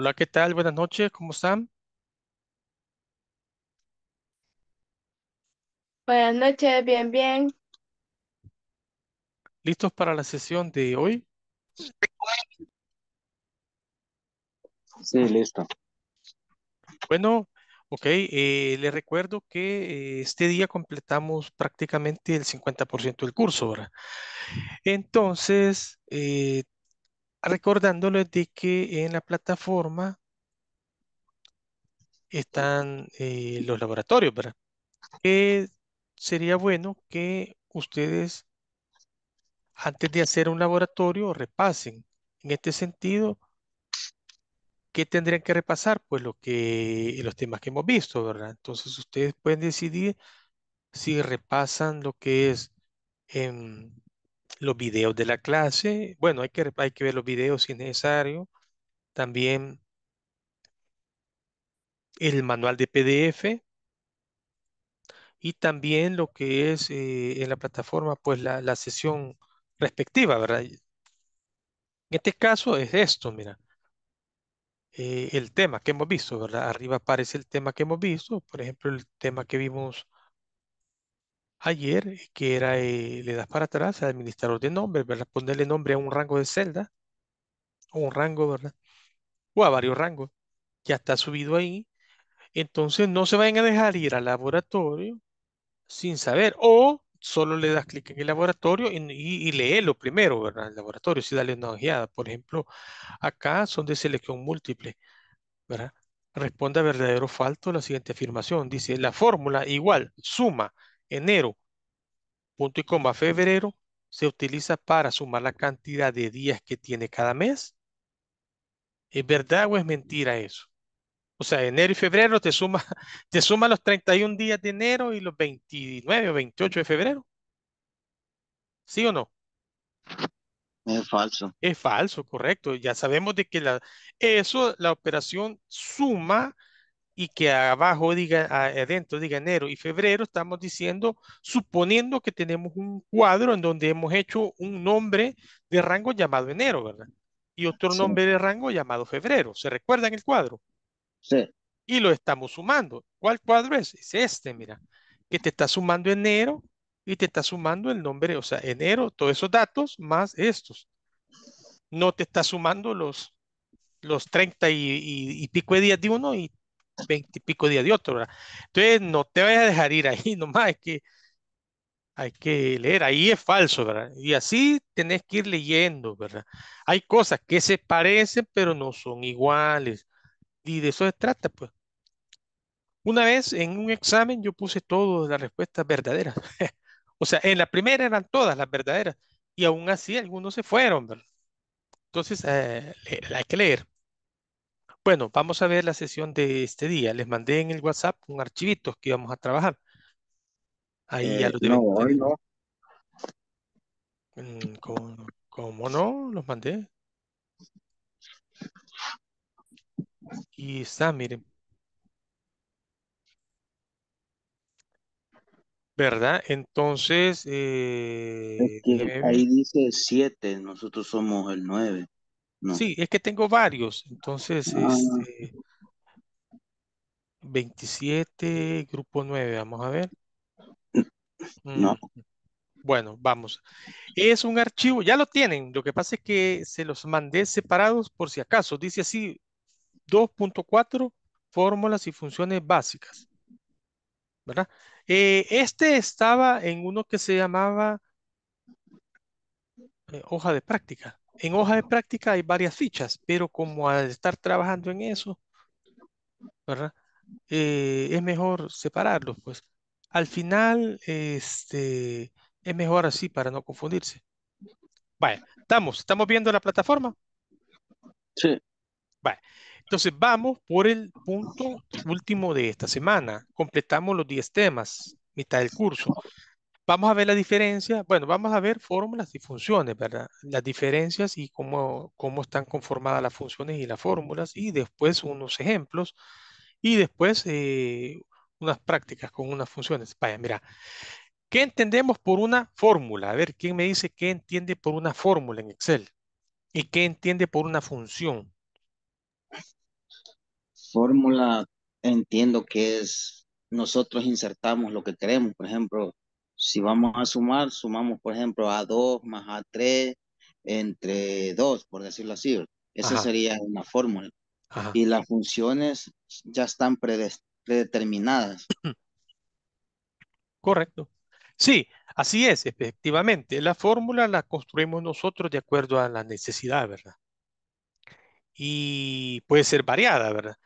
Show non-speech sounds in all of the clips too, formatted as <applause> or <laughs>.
Hola, ¿qué tal? Buenas noches, ¿cómo están? Buenas noches, bien, bien. ¿Listos para la sesión de hoy? Sí, listo. Bueno, ok, eh, le recuerdo que eh, este día completamos prácticamente el 50% del curso, ¿verdad? Entonces, eh, recordándoles de que en la plataforma están eh, los laboratorios, ¿verdad? que eh, sería bueno que ustedes, antes de hacer un laboratorio, repasen. En este sentido, ¿qué tendrían que repasar? Pues lo que, los temas que hemos visto, ¿verdad? Entonces ustedes pueden decidir si repasan lo que es em, los videos de la clase. Bueno, hay que, hay que ver los videos si es necesario. También el manual de PDF y también lo que es eh, en la plataforma, pues la, la, sesión respectiva, ¿verdad? En este caso es esto, mira. Eh, el tema que hemos visto, ¿verdad? Arriba aparece el tema que hemos visto, por ejemplo, el tema que vimos ayer, eh, que era, eh, le das para atrás al administrador de nombres, ¿verdad? Ponerle nombre a un rango de celda, o un rango, ¿verdad? O a varios rangos. Ya está subido ahí. Entonces no se vayan a dejar ir al laboratorio sin saber. O solo le das clic en el laboratorio y, y, lo primero, ¿verdad? El laboratorio, si dale una ojeada. Por ejemplo, acá son de selección múltiple, ¿verdad? a verdadero o la siguiente afirmación. Dice, la fórmula igual, suma Enero, punto y coma, febrero, se utiliza para sumar la cantidad de días que tiene cada mes. ¿Es verdad o es mentira eso? O sea, enero y febrero te suma, <laughs> te suma los 31 días de enero y los 29 o 28 de febrero. ¿Sí o no? Es falso. Es falso, correcto. Ya sabemos de que la, eso, la operación suma y que abajo diga, adentro diga enero y febrero, estamos diciendo, suponiendo que tenemos un cuadro en donde hemos hecho un nombre de rango llamado enero, ¿verdad? Y otro nombre de rango llamado febrero. ¿Se recuerdan el cuadro? Sí. Y lo estamos sumando. ¿Cuál cuadro es? Es este, mira, que te está sumando enero y te está sumando el nombre, o sea, enero, todos esos datos más estos. No te está sumando los, los 30 y, y pico de días de uno y veintipico días de otro, ¿verdad? Entonces, no te vayas a dejar ir ahí <laughs> nomás, es que hay que leer, ahí es falso, ¿verdad? Y así tenés que ir leyendo, ¿verdad? Hay cosas que se parecen, pero no son iguales. Y de eso se trata, pues. Una vez en un examen yo puse todas las respuestas verdaderas. <laughs> o sea, en la primera eran todas las verdaderas. Y aún así algunos se fueron, ¿verdad? Entonces, eh, hay que leer. Bueno, vamos a ver la sesión de este día. Les mandé en el WhatsApp un archivito que íbamos a trabajar. Ahí ya eh, lo deben mm, ¿Cómo, no? Los mandé. Aquí está, miren. ¿Verdad? Entonces... Eh, ahí dice 7, nosotros somos el 9. Sí, es que tengo varios. Entonces, ah. este, 27, grupo 9, vamos a ver. No. Mm, bueno, vamos. Es un archivo, ya lo tienen. Lo que pasa es que se los mandé separados por si acaso. Dice así, 2.4, fórmulas y funciones básicas. ¿Verdad? Eh, este estaba en uno que se llamaba eh, hoja de práctica. En hoja de práctica hay varias fichas, pero como al estar trabajando en eso, ¿verdad? Eh, es mejor separarlos, pues. Al final, este, es mejor así para no confundirse. Vale, estamos, estamos viendo la plataforma. Sí. Vale. Entonces vamos por el punto último de esta semana. Completamos los 10 temas, mitad del curso. Vamos a ver la diferencia, bueno, vamos a ver fórmulas y funciones, ¿verdad? Las diferencias y cómo, cómo están conformadas las funciones y las fórmulas y después unos ejemplos y después eh, unas prácticas con unas funciones. Vaya, mira, ¿qué entendemos por una fórmula? A ver, ¿quién me dice qué entiende por una fórmula en Excel? ¿Y qué entiende por una función? Fórmula entiendo que es nosotros insertamos lo que queremos, por ejemplo, si vamos a sumar, sumamos, por ejemplo, A2 más A3 entre 2, por decirlo así. Esa sería una fórmula. Y las funciones ya están predeterminadas. Correcto. Sí, así es, efectivamente. La fórmula la construimos nosotros de acuerdo a la necesidad, ¿verdad? Y puede ser variada, ¿verdad?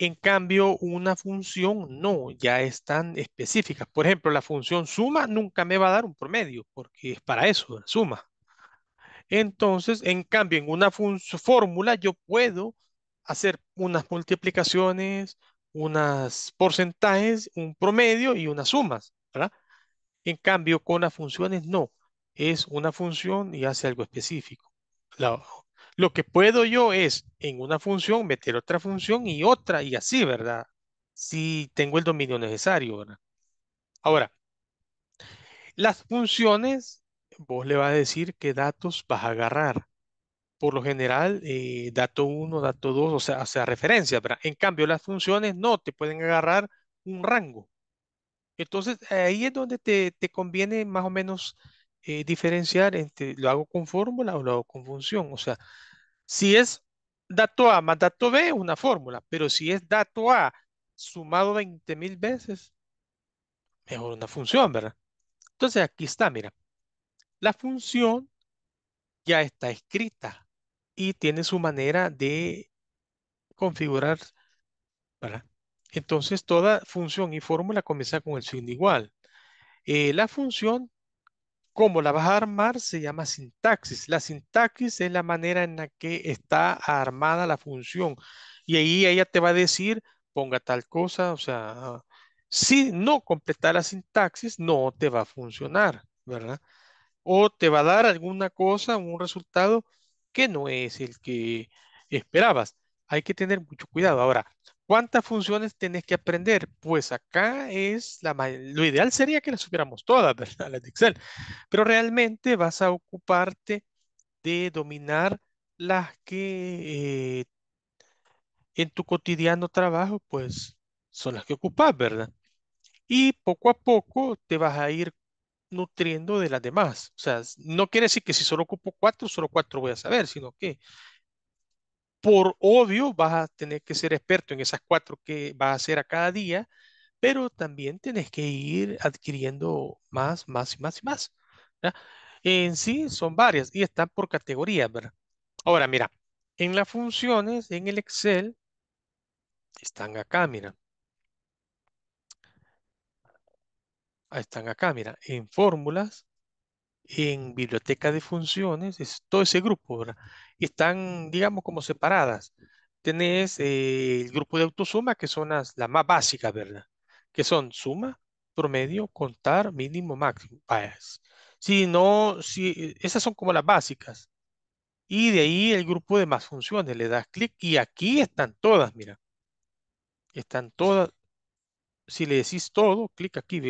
En cambio, una función no, ya están específicas. Por ejemplo, la función suma nunca me va a dar un promedio, porque es para eso, suma. Entonces, en cambio, en una fórmula yo puedo hacer unas multiplicaciones, unas porcentajes, un promedio y unas sumas, En cambio, con las funciones no. Es una función y hace algo específico. La, lo que puedo yo es en una función meter otra función y otra y así, ¿verdad? Si tengo el dominio necesario, ¿verdad? Ahora, las funciones, vos le vas a decir qué datos vas a agarrar. Por lo general, eh, dato 1, dato 2, o sea, o sea, referencia, ¿verdad? En cambio, las funciones no te pueden agarrar un rango. Entonces, ahí es donde te, conviene más o menos eh, diferenciar entre lo hago con fórmula o lo hago con función. O sea, si es dato A más dato B, una fórmula, pero si es dato A sumado 20.000 mil veces, mejor una función, ¿verdad? Entonces aquí está, mira, la función ya está escrita y tiene su manera de configurar, ¿verdad? Entonces toda función y fórmula comienza con el signo igual. Eh, la función cómo la vas a armar se llama sintaxis. La sintaxis es la manera en la que está armada la función. Y ahí ella te va a decir, ponga tal cosa, o sea, si no completar la sintaxis, no te va a funcionar, ¿verdad? O te va a dar alguna cosa, un resultado que no es el que esperabas. Hay que tener mucho cuidado. Ahora, ¿Cuántas funciones tenés que aprender? Pues acá es la lo ideal sería que las supiéramos todas, ¿verdad? <laughs> Las de Excel. Pero realmente vas a ocuparte de dominar las que eh, en tu cotidiano trabajo, pues son las que ocupas, ¿verdad? Y poco a poco te vas a ir nutriendo de las demás. O sea, no quiere decir que si solo ocupo cuatro, solo cuatro voy a saber, sino que por obvio, vas a tener que ser experto en esas cuatro que vas a hacer a cada día, pero también tienes que ir adquiriendo más, más y más y más. En sí son varias y están por categoría, ¿verdad? Ahora, mira, en las funciones, en el Excel, están acá, mira. Están acá, mira, en fórmulas, en biblioteca de funciones, es todo ese grupo, ¿verdad? Están, digamos, como separadas. Tenés eh, el grupo de autosuma, que son las, la más básicas, ¿verdad? Que son suma, promedio, contar, mínimo, máximo. Si no, si, esas son como las básicas. Y de ahí el grupo de más funciones, le das clic y aquí están todas, mira. Están todas. Si le decís todo, clic aquí,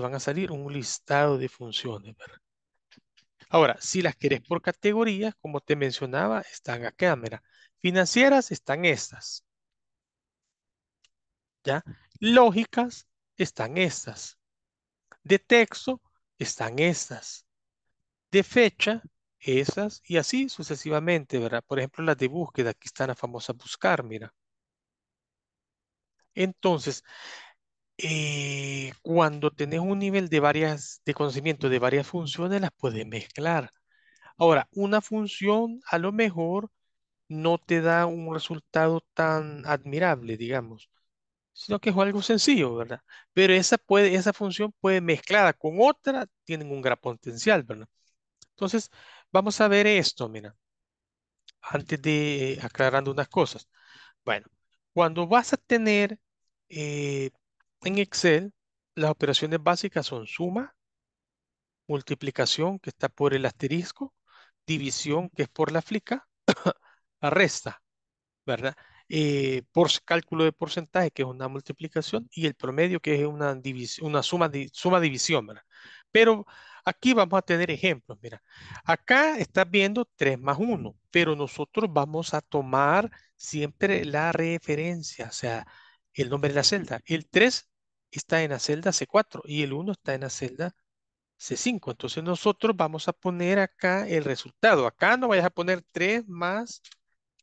van a salir un listado de funciones. ¿verdad? Ahora, si las querés por categorías, como te mencionaba, están acá, mira. Financieras están estas. ¿Ya? Lógicas están estas. De texto están estas. De fecha, esas y así sucesivamente, ¿verdad? Por ejemplo, las de búsqueda, aquí están la famosa buscar, mira. Entonces, eh, cuando tenés un nivel de varias, de conocimiento de varias funciones, las puedes mezclar. Ahora, una función a lo mejor no te da un resultado tan admirable, digamos, sino que es algo sencillo, ¿verdad? Pero esa, puede, esa función puede mezclada con otra, tienen un gran potencial, ¿verdad? Entonces, vamos a ver esto, mira, antes de eh, aclarando unas cosas. Bueno, cuando vas a tener eh, en Excel, las operaciones básicas son suma, multiplicación, que está por el asterisco, división, que es por la flica, <coughs> resta, ¿verdad? Eh, por cálculo de porcentaje, que es una multiplicación, y el promedio, que es una, división, una suma, de suma división, ¿verdad? Pero aquí vamos a tener ejemplos, mira. Acá estás viendo 3 más 1, pero nosotros vamos a tomar siempre la referencia, o sea, el nombre de la celda. El 3 está en la celda C4 y el 1 está en la celda C5. Entonces nosotros vamos a poner acá el resultado. Acá no vayas a poner 3 más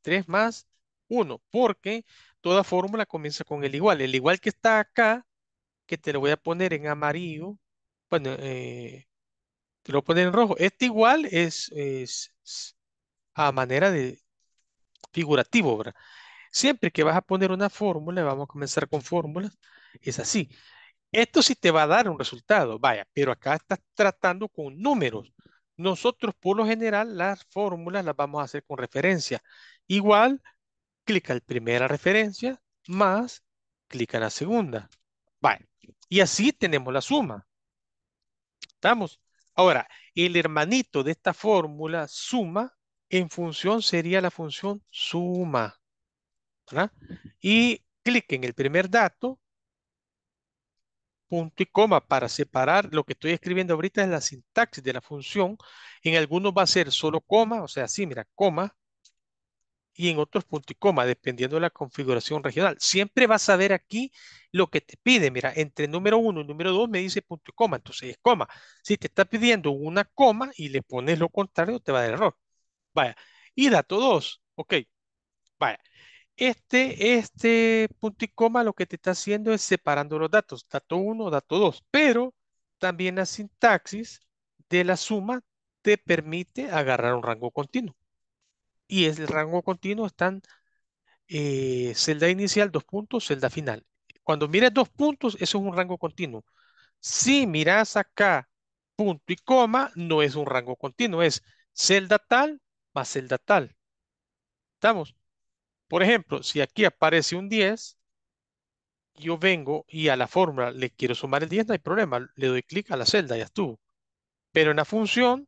3 más 1 porque toda fórmula comienza con el igual. El igual que está acá, que te lo voy a poner en amarillo, bueno, eh, te lo voy a poner en rojo. Este igual es, es a manera de figurativo, ¿verdad? Siempre que vas a poner una fórmula, vamos a comenzar con fórmulas, es así. Esto sí te va a dar un resultado, vaya, pero acá estás tratando con números. Nosotros, por lo general, las fórmulas las vamos a hacer con referencia. Igual, clica en primera referencia, más, clica en la segunda. Vaya, y así tenemos la suma. ¿Estamos? Ahora, el hermanito de esta fórmula, suma, en función sería la función suma. Y clic en el primer dato, punto y coma, para separar lo que estoy escribiendo ahorita es la sintaxis de la función. En algunos va a ser solo coma, o sea, sí, mira, coma, y en otros punto y coma, dependiendo de la configuración regional. Siempre vas a ver aquí lo que te pide. Mira, entre número uno y número 2 me dice punto y coma, entonces es coma. Si te está pidiendo una coma y le pones lo contrario, te va a dar error. Vaya. Y dato 2, ok. Vaya. Este, este punto y coma lo que te está haciendo es separando los datos, dato 1, dato 2, pero también la sintaxis de la suma te permite agarrar un rango continuo. Y el rango continuo están eh, celda inicial, dos puntos, celda final. Cuando miras dos puntos, eso es un rango continuo. Si miras acá punto y coma, no es un rango continuo, es celda tal más celda tal. ¿Estamos? Por ejemplo, si aquí aparece un 10, yo vengo y a la fórmula le quiero sumar el 10, no hay problema, le doy clic a la celda, ya estuvo. Pero en la función,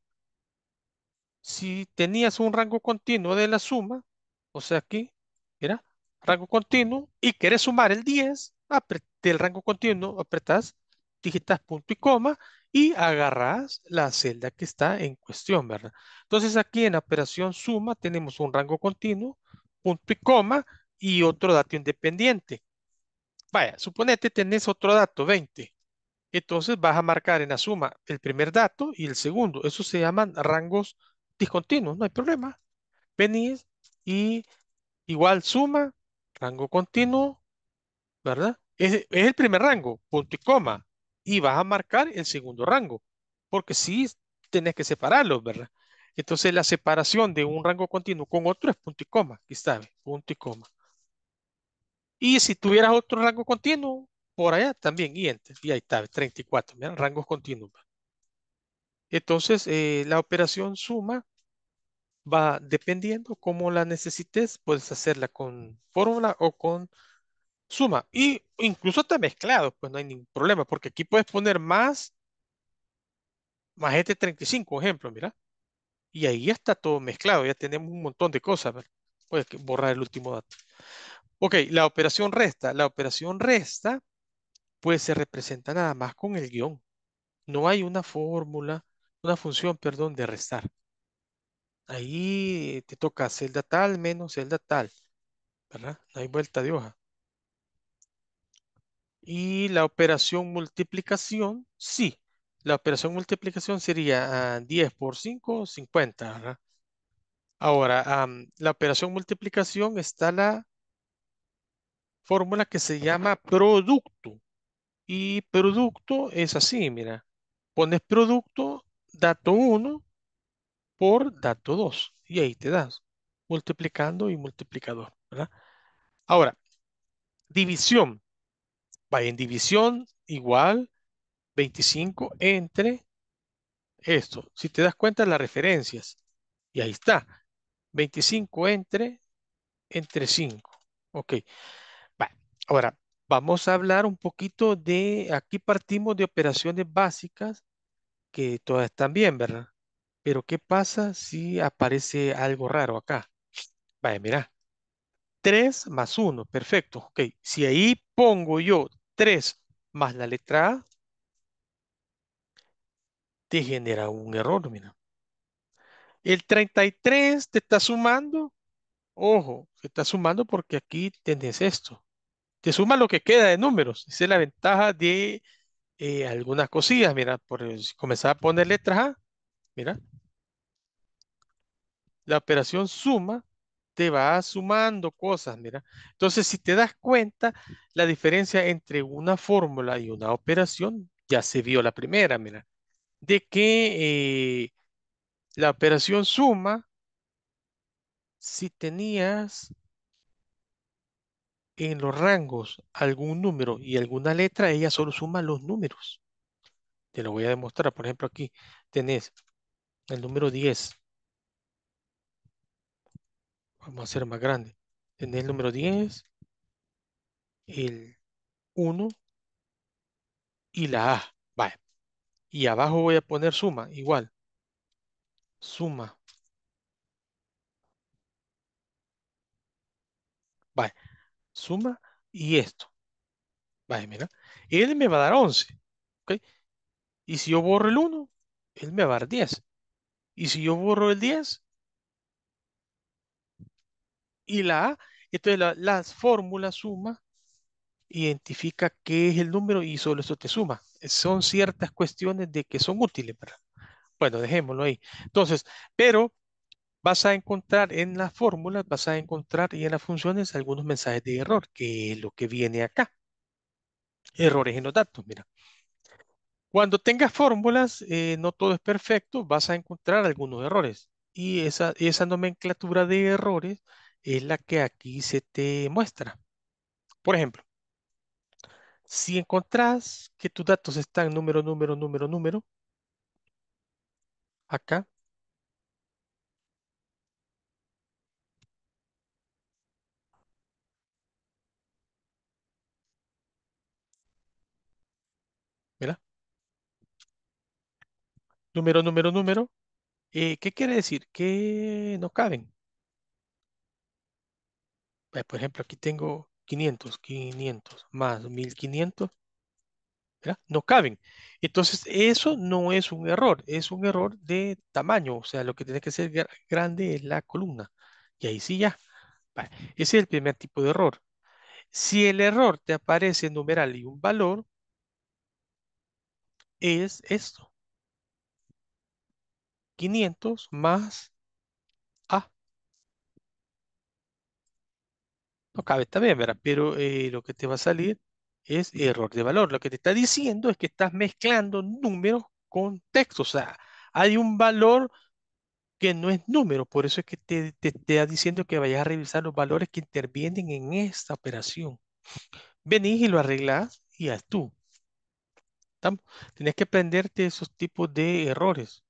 si tenías un rango continuo de la suma, o sea aquí, era rango continuo, y quieres sumar el 10, del rango continuo, apretas, digitas punto y coma, y agarrás la celda que está en cuestión, ¿verdad? Entonces aquí en la operación suma tenemos un rango continuo, punto y coma y otro dato independiente. Vaya, suponete tenés otro dato, 20. Entonces vas a marcar en la suma el primer dato y el segundo. Eso se llaman rangos discontinuos, no hay problema. Venís y igual suma, rango continuo, ¿verdad? Es, el primer rango, punto y coma. Y vas a marcar el segundo rango, porque si tenés que separarlos, ¿verdad? Entonces la separación de un rango continuo con otro es punto y coma, aquí está, punto y coma. Y si tuvieras otro rango continuo, por allá también, y, enter, y ahí está, 34, ¿verdad? rangos continuos. Entonces eh, la operación suma va dependiendo cómo la necesites, puedes hacerla con fórmula o con suma. Y incluso está mezclado, pues no hay ningún problema, porque aquí puedes poner más, más este 35, ejemplo, mira. Y ahí está todo mezclado, ya tenemos un montón de cosas. Voy a borrar el último dato. Ok, la operación resta. La operación resta, pues se representa nada más con el guión. No hay una fórmula, una función, perdón, de restar. Ahí te toca celda tal menos celda tal. ¿Verdad? No hay vuelta de hoja. Y la operación multiplicación, sí, la operación multiplicación sería 10 ah, por 5, 50. Ahora, la operación multiplicación está la fórmula que se llama producto. Y producto es así, mira. Pones producto, dato 1 por dato 2. Y ahí te das. Multiplicando y multiplicador. Ahora, división. Va en división igual 25 entre esto. Si te das cuenta, las referencias. Y ahí está. 25 entre, entre 5. Ok. Ahora, vamos a hablar un poquito de, aquí partimos de operaciones básicas, que todas están bien, ¿verdad? Pero ¿qué pasa si aparece algo raro acá? Vaya, mira. 3 más 1, perfecto. Ok, si ahí pongo yo 3 más la letra A, te genera un error, mira. El 33 te está sumando, ojo, te está sumando porque aquí tenés esto. Te suma lo que queda de números. Esa es la ventaja de eh, algunas cosillas, mira, por comenzar a poner letras A, mira. La operación suma te va sumando cosas, mira. Entonces, si te das cuenta, la diferencia entre una fórmula y una operación ya se vio la primera, mira de que eh, la operación suma, si tenías en los rangos algún número y alguna letra, ella solo suma los números. Te lo voy a demostrar. Por ejemplo, aquí tenés el número 10. Vamos a hacer más grande. Tenés el número 10, el 1 y la A. Y abajo voy a poner suma, igual. Suma. Vale. Suma y esto. Vale, mira. Él me va a dar 11. ¿Ok? Y si yo borro el 1, él me va a dar 10. Y si yo borro el 10 y la A, entonces la, las fórmulas suma identifica qué es el número y solo eso te suma son ciertas cuestiones de que son útiles, ¿verdad? Bueno, dejémoslo ahí. Entonces, pero vas a encontrar en las fórmulas, vas a encontrar y en las funciones algunos mensajes de error, que es lo que viene acá. Errores en los datos, mira. Cuando tengas fórmulas, eh, no todo es perfecto, vas a encontrar algunos errores. Y esa, esa nomenclatura de errores es la que aquí se te muestra. Por ejemplo, si encontrás que tus datos están número, número, número, número, acá, mira, número, número, número, eh, ¿qué quiere decir? Que no caben. Eh, por ejemplo, aquí tengo 500, 500, más 1500, No caben. Entonces, eso no es un error, es un error de tamaño. O sea, lo que tiene que ser grande es la columna. Y ahí sí ya. Ese es el primer tipo de error. Si el error te aparece en numeral y un valor, es esto. 500 más No cabe también, ¿verdad? Pero eh, lo que te va a salir es error de valor. Lo que te está diciendo es que estás mezclando números con textos O sea, hay un valor que no es número. Por eso es que te, te, está diciendo que vayas a revisar los valores que intervienen en esta operación. Venís y lo arreglás y haz tú. Tienes que aprenderte esos tipos de errores.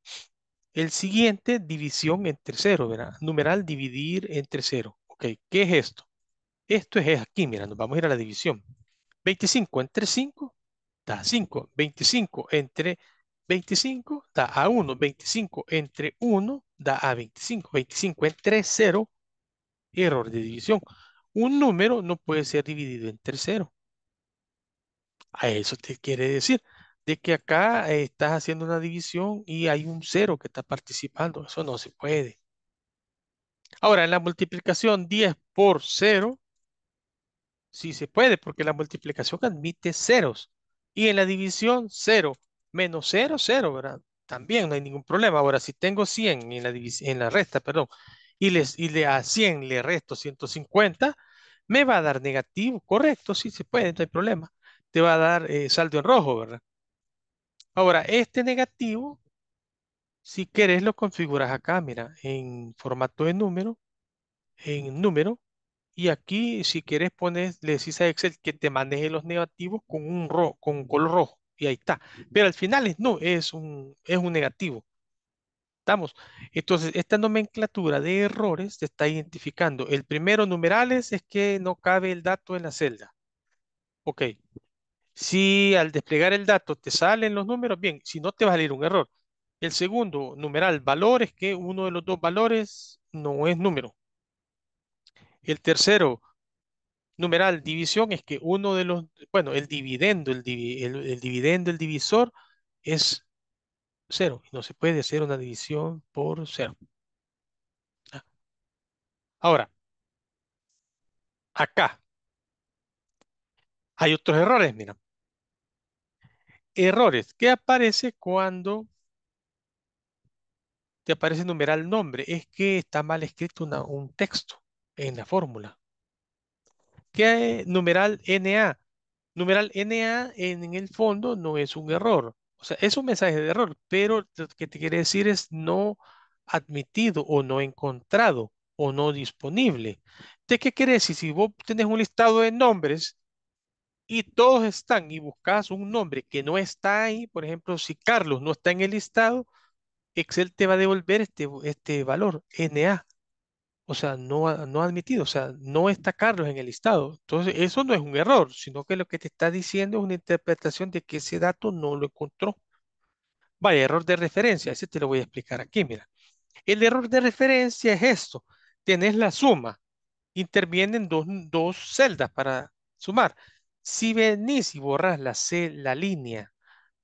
El siguiente, división entre cero, ¿verdad? Numeral dividir entre cero. Ok, ¿qué es esto? Esto es aquí, mira, nos vamos a ir a la división. 25 entre 5 da 5. 25 entre 25 da a 1. 25 entre 1 da a 25. 25 entre 0, error de división. Un número no puede ser dividido entre 0. A eso te quiere decir de que acá estás haciendo una división y hay un 0 que está participando. Eso no se puede. Ahora, en la multiplicación 10 por 0, Sí se puede, porque la multiplicación admite ceros. Y en la división, cero. Menos cero, cero, ¿verdad? También no hay ningún problema. Ahora, si tengo 100 en la, en la resta, perdón, y, les, le, a 100 le resto 150, me va a dar negativo, correcto, sí se puede, no hay problema. Te va a dar eh, saldo en rojo, ¿verdad? Ahora, este negativo, si querés, lo configuras acá, mira, en formato de número, en número, y aquí, si quieres, pones, le decís a Excel que te maneje los negativos con un, rojo, con color rojo. Y ahí está. Pero al final es no, es un, es un negativo. ¿Estamos? Entonces, esta nomenclatura de errores te está identificando. El primero, numerales, es que no cabe el dato en la celda. Ok. Si al desplegar el dato te salen los números, bien. Si no, te va a salir un error. El segundo, numeral, valores, que uno de los dos valores no es número. El tercero, numeral, división, es que uno de los, bueno, el dividendo, el, dividendo, el divisor es cero. No se puede hacer una división por cero. Ahora, acá hay otros errores, mira. Errores. ¿Qué aparece cuando te aparece numeral nombre? Es que está mal escrito un texto en la fórmula. ¿Qué numeral NA? Numeral NA en el fondo no es un error. O sea, es un mensaje de error, pero lo que te quiere decir es no admitido o no encontrado o no disponible. ¿De qué quiere decir? Si vos tenés un listado de nombres y todos están y buscas un nombre que no está ahí, por ejemplo, si Carlos no está en el listado, Excel te va a devolver este, este valor, NA o sea, no ha, admitido, o sea, no está Carlos en el listado. Entonces, eso no es un error, sino que lo que te está diciendo es una interpretación de que ese dato no lo encontró. Vaya, error de referencia, ese te lo voy a explicar aquí, mira. El error de referencia es esto, tenés la suma, intervienen dos, dos celdas para sumar. Si venís y borras la, C, la línea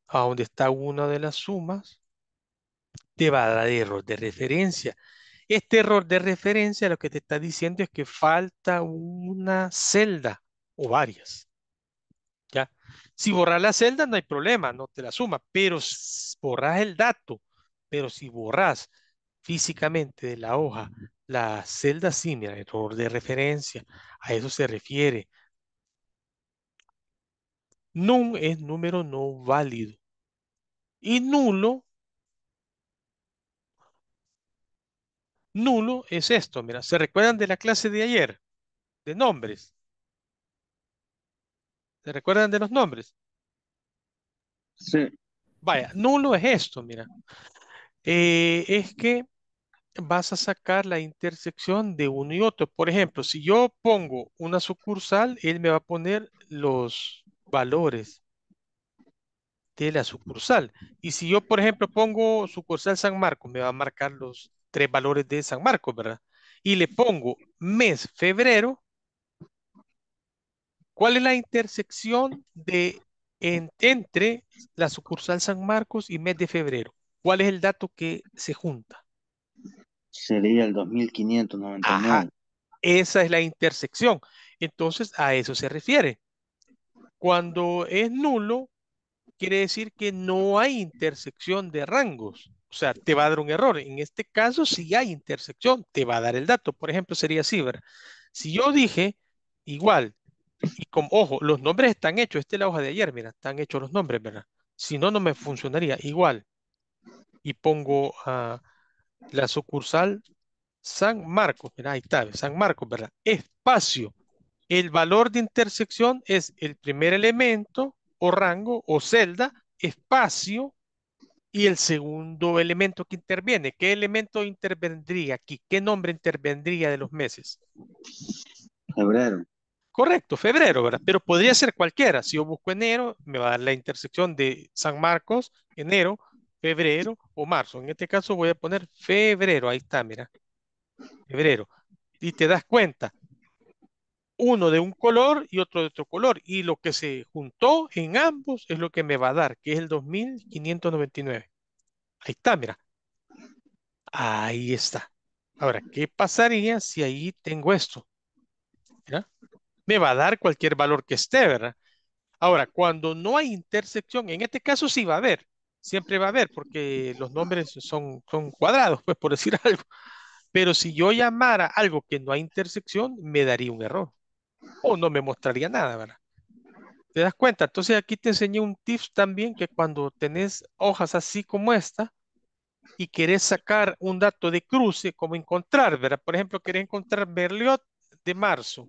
a donde está una de las sumas, te va a dar error de referencia. Este error de referencia lo que te está diciendo es que falta una celda o varias. ¿Ya? Si borras la celda no hay problema, no te la suma, pero borras el dato, pero si borras físicamente de la hoja la celda sí, error de referencia, a eso se refiere. Num es número no válido. Y nulo nulo es esto. Mira, ¿se recuerdan de la clase de ayer? De nombres. ¿Se recuerdan de los nombres? Sí. Vaya, nulo es esto, mira. Eh, es que vas a sacar la intersección de uno y otro. Por ejemplo, si yo pongo una sucursal, él me va a poner los valores de la sucursal. Y si yo, por ejemplo, pongo sucursal San Marcos, me va a marcar los tres valores de San Marcos, ¿verdad? Y le pongo mes febrero. ¿Cuál es la intersección de entre la sucursal San Marcos y mes de febrero? ¿Cuál es el dato que se junta? Sería el 2599. esa es la intersección. Entonces, a eso se refiere. Cuando es nulo, quiere decir que no hay intersección de rangos. O sea, te va a dar un error. En este caso, si hay intersección, te va a dar el dato. Por ejemplo, sería así, ¿verdad? Si yo dije igual, y como, ojo, los nombres están hechos. Esta es la hoja de ayer, mira, están hechos los nombres, ¿verdad? Si no, no me funcionaría igual. Y pongo ah, la sucursal San Marcos, mira, ahí está, San Marcos, ¿verdad? Espacio. El valor de intersección es el primer elemento o rango o celda, espacio, y el segundo elemento que interviene, ¿qué elemento intervendría aquí? ¿Qué nombre intervendría de los meses? Febrero. Correcto, febrero, ¿verdad? Pero podría ser cualquiera. Si yo busco enero, me va a dar la intersección de San Marcos, enero, febrero o marzo. En este caso voy a poner febrero, ahí está, mira. Febrero. Y te das cuenta uno de un color y otro de otro color. Y lo que se juntó en ambos es lo que me va a dar, que es el 2599. Ahí está, mira. Ahí está. Ahora, ¿qué pasaría si ahí tengo esto? Me va a dar cualquier valor que esté, ¿verdad? Ahora, cuando no hay intersección, en este caso sí va a haber. Siempre va a haber, porque los nombres son, son cuadrados, pues por decir <laughs> algo. Pero si yo llamara algo que no hay intersección, me daría un error o no me mostraría nada, ¿verdad? ¿Te das cuenta? Entonces aquí te enseñé un tip también que cuando tenés hojas así como esta y querés sacar un dato de cruce, como encontrar, ¿verdad? Por ejemplo, querés encontrar Merliot de marzo.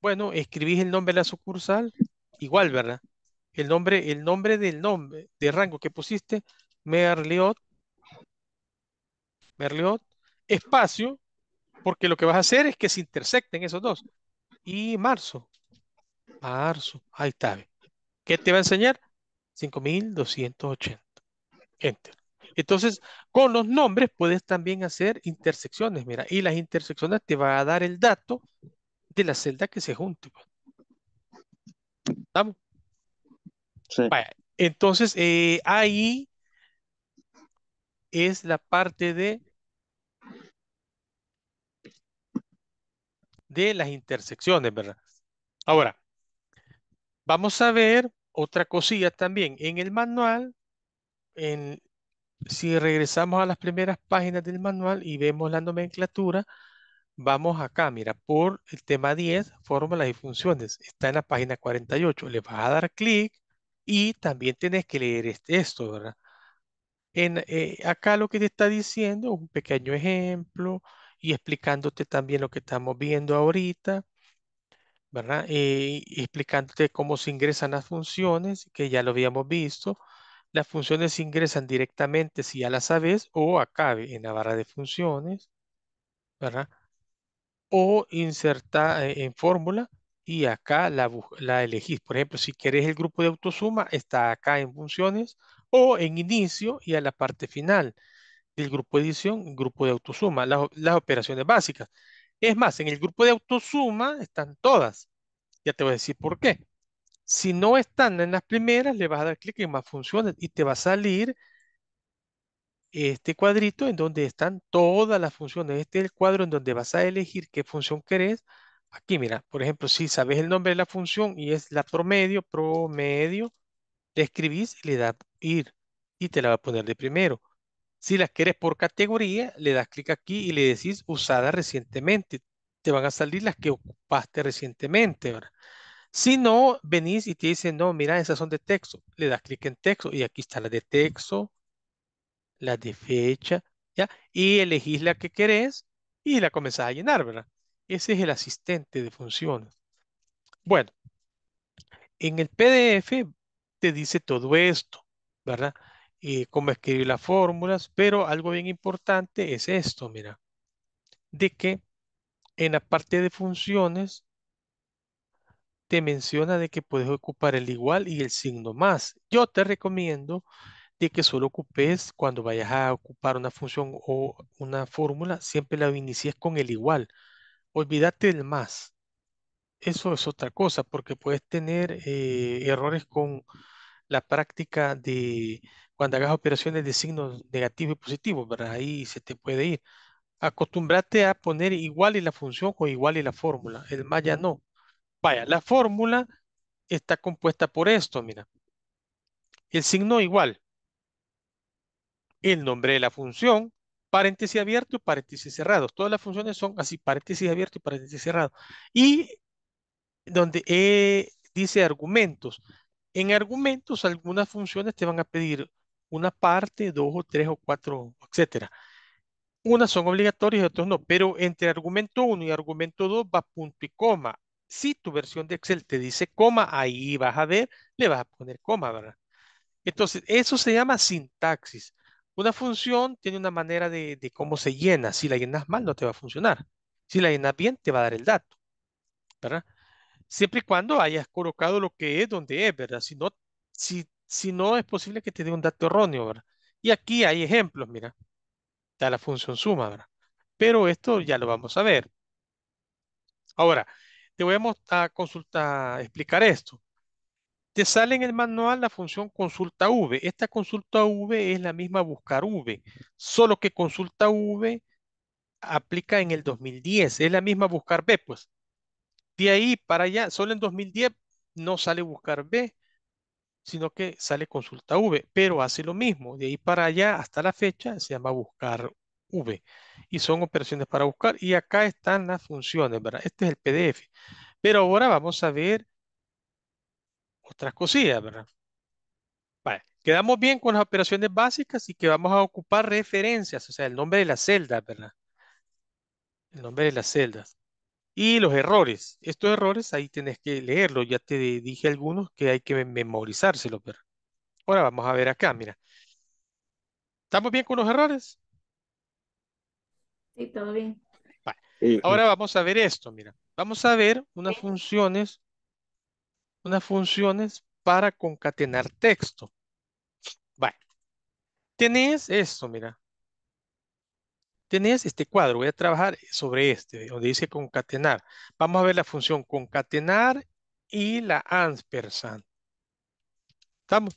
Bueno, escribís el nombre de la sucursal, igual, ¿verdad? El nombre, el nombre del nombre, de rango que pusiste, Merliot, Merliot, espacio, porque lo que vas a hacer es que se intersecten esos dos y marzo. Marzo, ahí está. ¿Qué te va a enseñar? 5280. Enter. Entonces, con los nombres puedes también hacer intersecciones, mira, y las intersecciones te va a dar el dato de la celda que se junte. Pues. ¿Estamos? Sí. entonces, eh, ahí es la parte de de las intersecciones, ¿verdad? Ahora, vamos a ver otra cosilla también. En el manual, si regresamos a las primeras páginas del manual y vemos la nomenclatura, vamos acá, mira, por el tema 10, fórmulas y funciones. Está en la página 48. Le vas a dar clic y también tienes que leer este, esto, ¿verdad? En, eh, acá lo que te está diciendo, un pequeño ejemplo, y explicándote también lo que estamos viendo ahorita, ¿verdad? Eh, y explicándote cómo se ingresan las funciones, que ya lo habíamos visto. Las funciones se ingresan directamente si ya las sabes o acabe en la barra de funciones, ¿verdad? O inserta eh, en fórmula y acá la, la elegís. Por ejemplo, si querés el grupo de autosuma, está acá en funciones o en inicio y a la parte final del grupo de edición, grupo de autosuma, las, las operaciones básicas. Es más, en el grupo de autosuma están todas. Ya te voy a decir por qué. Si no están en las primeras, le vas a dar clic en más funciones y te va a salir este cuadrito en donde están todas las funciones. Este es el cuadro en donde vas a elegir qué función querés. Aquí, mira, por ejemplo, si sabes el nombre de la función y es la promedio, promedio, le escribís le das ir y te la va a poner de primero. Si las quieres por categoría, le das clic aquí y le decís usada recientemente. Te van a salir las que ocupaste recientemente, ¿verdad? Si no, venís y te dicen, no, mira, esas son de texto. Le das clic en texto y aquí está la de texto, la de fecha, ¿ya? Y elegís la que querés y la comenzás a llenar, ¿verdad? Ese es el asistente de funciones. Bueno, en el PDF te dice todo esto, ¿verdad? y eh, cómo escribir las fórmulas, pero algo bien importante es esto, mira, de que en la parte de funciones te menciona de que puedes ocupar el igual y el signo más. Yo te recomiendo de que solo ocupes cuando vayas a ocupar una función o una fórmula, siempre la inicies con el igual. Olvídate del más. Eso es otra cosa, porque puedes tener eh, errores con la práctica de cuando hagas operaciones de signos negativos y positivos, ¿verdad? Ahí se te puede ir. Acostúmbrate a poner igual y la función o igual y la fórmula. El más no. Vaya, la fórmula está compuesta por esto, mira. El signo igual. El nombre de la función, paréntesis abierto y paréntesis cerrado. Todas las funciones son así, paréntesis abierto y paréntesis cerrado. Y donde eh, dice argumentos, en argumentos, algunas funciones te van a pedir una parte, dos o tres o cuatro, etcétera. Unas son obligatorias y otras no, pero entre argumento uno y argumento dos va punto y coma. Si tu versión de Excel te dice coma, ahí vas a ver, le vas a poner coma, ¿verdad? Entonces, eso se llama sintaxis. Una función tiene una manera de, de cómo se llena. Si la llenas mal, no te va a funcionar. Si la llenas bien, te va a dar el dato, ¿verdad? siempre y cuando hayas colocado lo que es donde es, ¿verdad? Si no, si, si no es posible que te dé un dato erróneo, ¿verdad? Y aquí hay ejemplos, mira, está la función suma, ¿verdad? Pero esto ya lo vamos a ver. Ahora, te voy a, a explicar esto. Te sale en el manual la función consulta V. Esta consulta V es la misma buscar V, solo que consulta V aplica en el 2010. Es la misma buscar B, pues. De ahí para allá, solo en 2010 no sale buscar B, sino que sale consulta V, pero hace lo mismo. De ahí para allá hasta la fecha se llama buscar V. Y son operaciones para buscar. Y acá están las funciones, ¿verdad? Este es el PDF. Pero ahora vamos a ver otras cosillas, ¿verdad? Vale. Quedamos bien con las operaciones básicas y que vamos a ocupar referencias, o sea, el nombre de las celdas, ¿verdad? El nombre de las celdas. Y los errores. Estos errores ahí tenés que leerlos. Ya te dije algunos que hay que memorizárselos. ahora vamos a ver acá, mira. ¿Estamos bien con los errores? Sí, todo bien. ahora vamos a ver esto, mira. Vamos a ver unas funciones, unas funciones para concatenar texto. Vale. Tenés esto, mira tenés este cuadro, voy a trabajar sobre este, donde dice concatenar. Vamos a ver la función concatenar y la ansperson. ¿Estamos?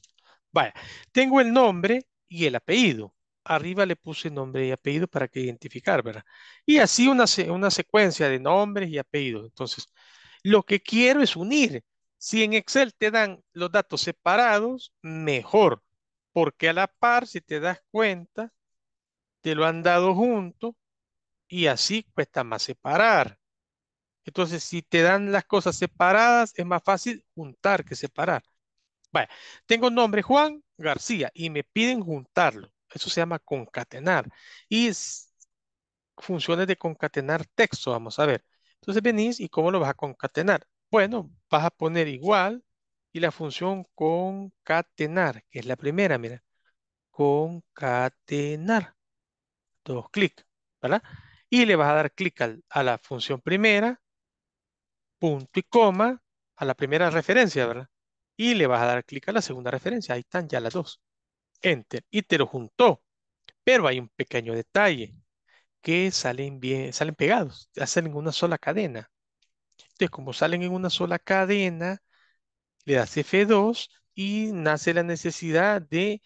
Vaya, tengo el nombre y el apellido. Arriba le puse nombre y apellido para que identificar, ¿verdad? Y así una, una secuencia de nombres y apellidos. Entonces, lo que quiero es unir. Si en Excel te dan los datos separados, mejor. Porque a la par, si te das cuenta, te lo han dado junto y así cuesta más separar. Entonces, si te dan las cosas separadas, es más fácil juntar que separar. Bueno, tengo nombre Juan García y me piden juntarlo. Eso se llama concatenar. Y funciones de concatenar texto, vamos a ver. Entonces venís y cómo lo vas a concatenar. Bueno, vas a poner igual y la función concatenar, que es la primera, mira. Concatenar dos clics, ¿verdad? Y le vas a dar clic a la función primera, punto y coma, a la primera referencia, ¿verdad? Y le vas a dar clic a la segunda referencia. Ahí están ya las dos. Enter. Y te lo juntó. Pero hay un pequeño detalle. Que salen bien, salen pegados. Hacen en una sola cadena. Entonces, como salen en una sola cadena, le das F2 y nace la necesidad de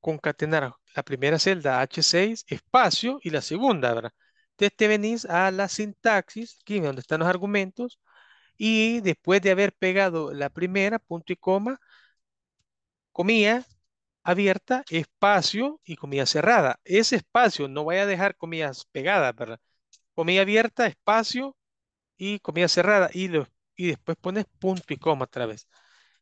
concatenar la primera celda H6, espacio, y la segunda, ¿verdad? Entonces te venís a la sintaxis, aquí donde están los argumentos, y después de haber pegado la primera, punto y coma, comía, abierta, espacio y comía cerrada. Ese espacio, no voy a dejar comillas pegadas, ¿verdad? Comía abierta, espacio y comía cerrada, y, y después pones punto y coma otra vez.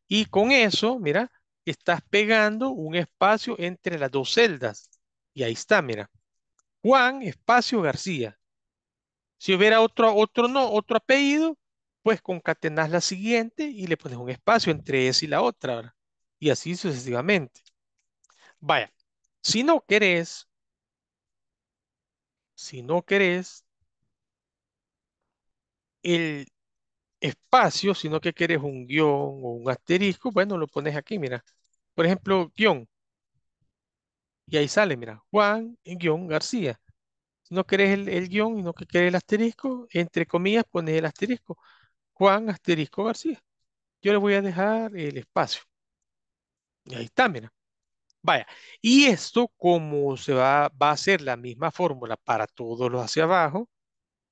Y con eso, mira, estás pegando un espacio entre las dos celdas. Y ahí está, mira. Juan Espacio García. Si hubiera otro, otro, no, otro apellido, pues concatenas la siguiente y le pones un espacio entre esa y la otra. ¿verdad? Y así sucesivamente. Vaya, si no querés, si no querés el espacio, sino que querés un guión o un asterisco, bueno, lo pones aquí, mira. Por ejemplo, guión. Y ahí sale, mira, Juan guión García. Si no querés el, el guión y no querés el asterisco, entre comillas pones el asterisco. Juan asterisco García. Yo le voy a dejar el espacio. Y ahí está, mira. Vaya, y esto como se va, va a hacer la misma fórmula para todos los hacia abajo,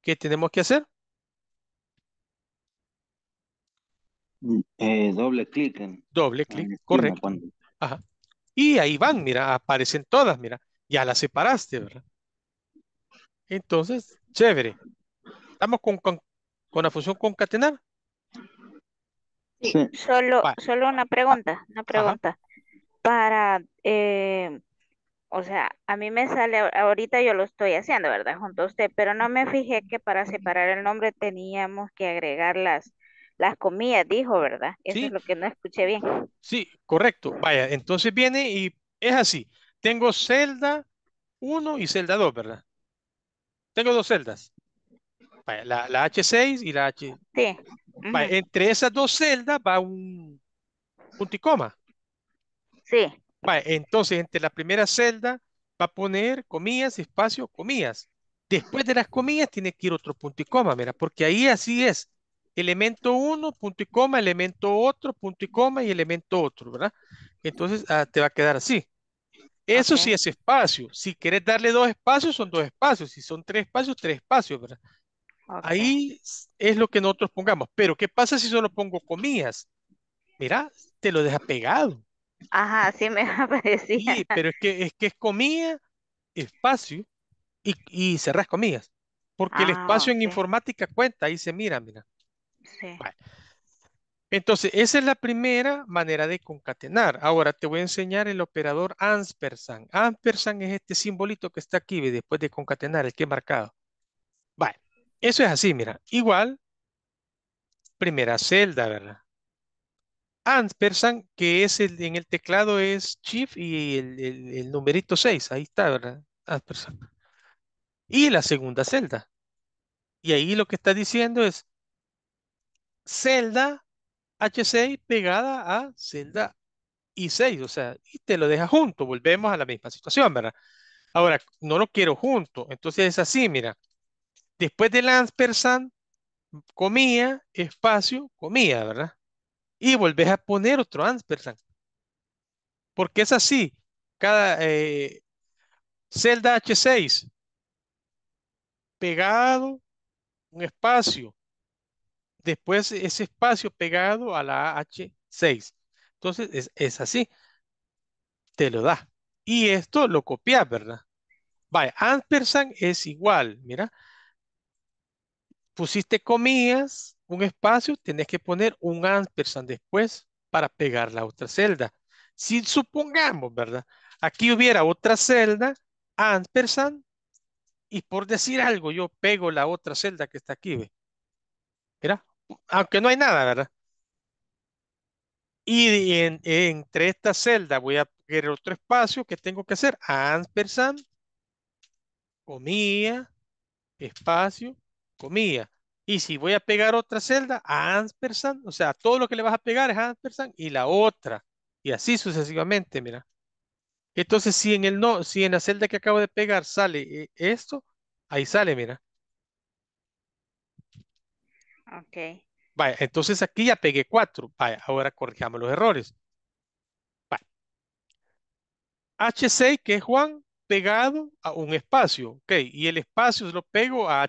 ¿qué tenemos que hacer? Eh, doble clic. doble clic, correcto. Ajá. Y ahí van, mira, aparecen todas, mira. Ya las separaste, ¿verdad? Entonces, chévere. ¿Estamos con, con, la función concatenar? Sí, Solo, solo una pregunta, una pregunta. Para, eh, o sea, a mí me sale, ahorita yo lo estoy haciendo, ¿verdad? Junto a usted, pero no me fijé que para separar el nombre teníamos que agregar las, las comillas, dijo, ¿verdad? Eso es lo que no escuché bien. Sí, correcto. Vaya, entonces viene y es así. Tengo celda 1 y celda 2, ¿verdad? Tengo dos celdas. la, H6 y la H. Sí. entre esas dos celdas va un punticoma. Sí. Vaya, entonces, entre la primera celda va a poner comillas, espacio, comillas. Después de las comillas tiene que ir otro punto y coma, mira, porque ahí así es elemento uno, punto y coma, elemento otro, punto y coma y elemento otro, ¿verdad? Entonces ah, te va a quedar así. Eso sí es espacio. Si quieres darle dos espacios, son dos espacios. Si son tres espacios, tres espacios, ¿verdad? Ahí es lo que nosotros pongamos. Pero, ¿qué pasa si solo pongo comillas? Mira, te lo deja pegado. Ajá, sí me <laughs> parecía. Sí, pero es que es, que es comilla, espacio y, y cerrás comillas. Porque el ah, espacio en informática cuenta, ahí se mira, mira. Vale. Entonces, esa es la primera manera de concatenar. Ahora te voy a enseñar el operador ampersand. Ampersand es este simbolito que está aquí después de concatenar, el que he marcado. Vale, eso es así, mira. Igual, primera celda, ¿verdad? Ampersand, que es el, en el teclado es Shift y el, el, numerito 6, ahí está, ¿verdad? Ampersand. Y la segunda celda. Y ahí lo que está diciendo es celda H6 pegada a celda I6, o sea, y te lo deja junto, volvemos a la misma situación, ¿verdad? Ahora, no lo quiero junto, entonces es así, mira, después del ampersand, comía, espacio, comía, ¿verdad? Y volvés a poner otro ampersand. Porque es así, cada celda eh, H6, pegado, un espacio, después ese espacio pegado a la H6. Entonces es, así. Te lo da. Y esto lo copias, ¿verdad? Vaya, ampersand es igual, mira. Pusiste comillas, un espacio, tenés que poner un ampersand después para pegar la otra celda. Si supongamos, ¿verdad? Aquí hubiera otra celda, ampersand, y por decir algo, yo pego la otra celda que está aquí, ¿ve? Mira, aunque no hay nada, ¿verdad? Y entre esta celda voy a pegar otro espacio que tengo que hacer. Ampersand, comía espacio, comía Y si voy a pegar otra celda, ampersand, o sea, todo lo que le vas a pegar es ampersand y la otra. Y así sucesivamente, mira. Entonces, si en, el no, si en la celda que acabo de pegar sale eh, esto, ahí sale, mira. Ok. Vaya, entonces aquí ya pegué 4. Vaya, ahora corrijamos los errores. H6, que es Juan, pegado a un espacio. Ok, y el espacio lo pego a,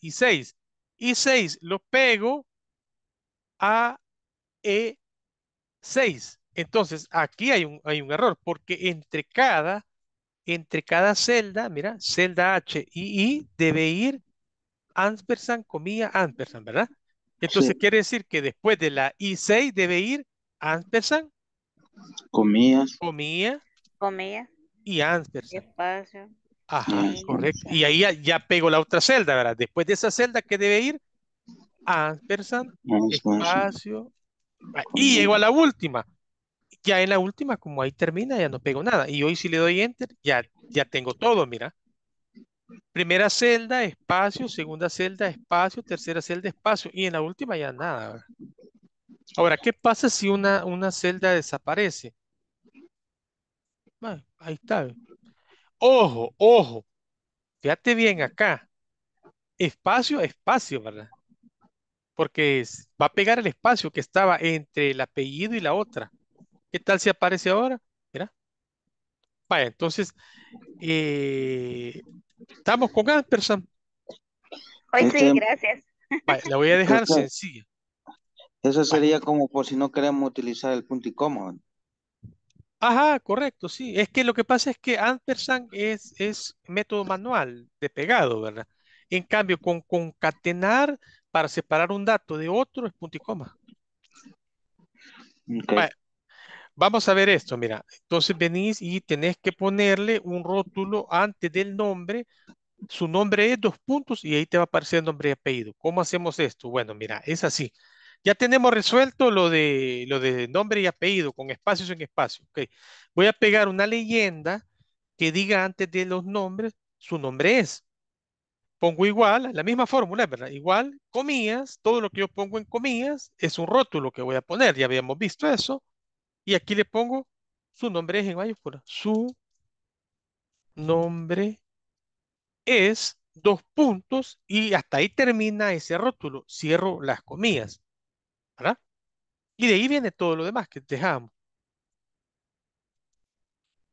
I6. I6 lo pego a E6. Entonces, aquí hay un, hay un error, porque entre cada, entre cada celda, mira, celda H y I debe ir Anspersan, Comía, Anspersan, ¿verdad? Entonces quiere decir que después de la I6 debe ir Anspersan Comía Comía comía Y Anspersan Espacio. Ajá, ah, correcto. Y ahí ya, pego la otra celda, ¿verdad? Después de esa celda, que debe ir? Anspersan espacio. Ah, y llego a la última. Ya en la última, como ahí termina, ya no pego nada. Y hoy si le doy enter, ya, ya tengo todo, mira primera celda, espacio, segunda celda, espacio, tercera celda, espacio, y en la última ya nada. Ahora, ¿qué pasa si una, una celda desaparece? ahí está. Ojo, ojo. Fíjate bien acá. Espacio, espacio, ¿verdad? Porque va a pegar el espacio que estaba entre el apellido y la otra. ¿Qué tal si aparece ahora? Mira. Vaya, entonces, eh, Estamos con Ampersand. Hoy sí, gracias. la voy a dejar sencilla. Eso sería como por si no queremos utilizar el punto y coma. Ajá, correcto, sí. Es que lo que pasa es que ampersand es, es método manual de pegado, ¿verdad? En cambio, con concatenar para separar un dato de otro es punto y coma. Vamos a ver esto, mira. Entonces venís y tenés que ponerle un rótulo antes del nombre. Su nombre es dos puntos y ahí te va a aparecer nombre y apellido. ¿Cómo hacemos esto? Bueno, mira, es así. Ya tenemos resuelto lo de, lo de nombre y apellido con espacios en espacio. Okay. Voy a pegar una leyenda que diga antes de los nombres, su nombre es. Pongo igual, la misma fórmula, ¿verdad? Igual, comillas, todo lo que yo pongo en comillas es un rótulo que voy a poner, ya habíamos visto eso. Y aquí le pongo su nombre es en mayúscula. Su nombre es dos puntos y hasta ahí termina ese rótulo. Cierro las comillas. ¿Verdad? Y de ahí viene todo lo demás que dejamos.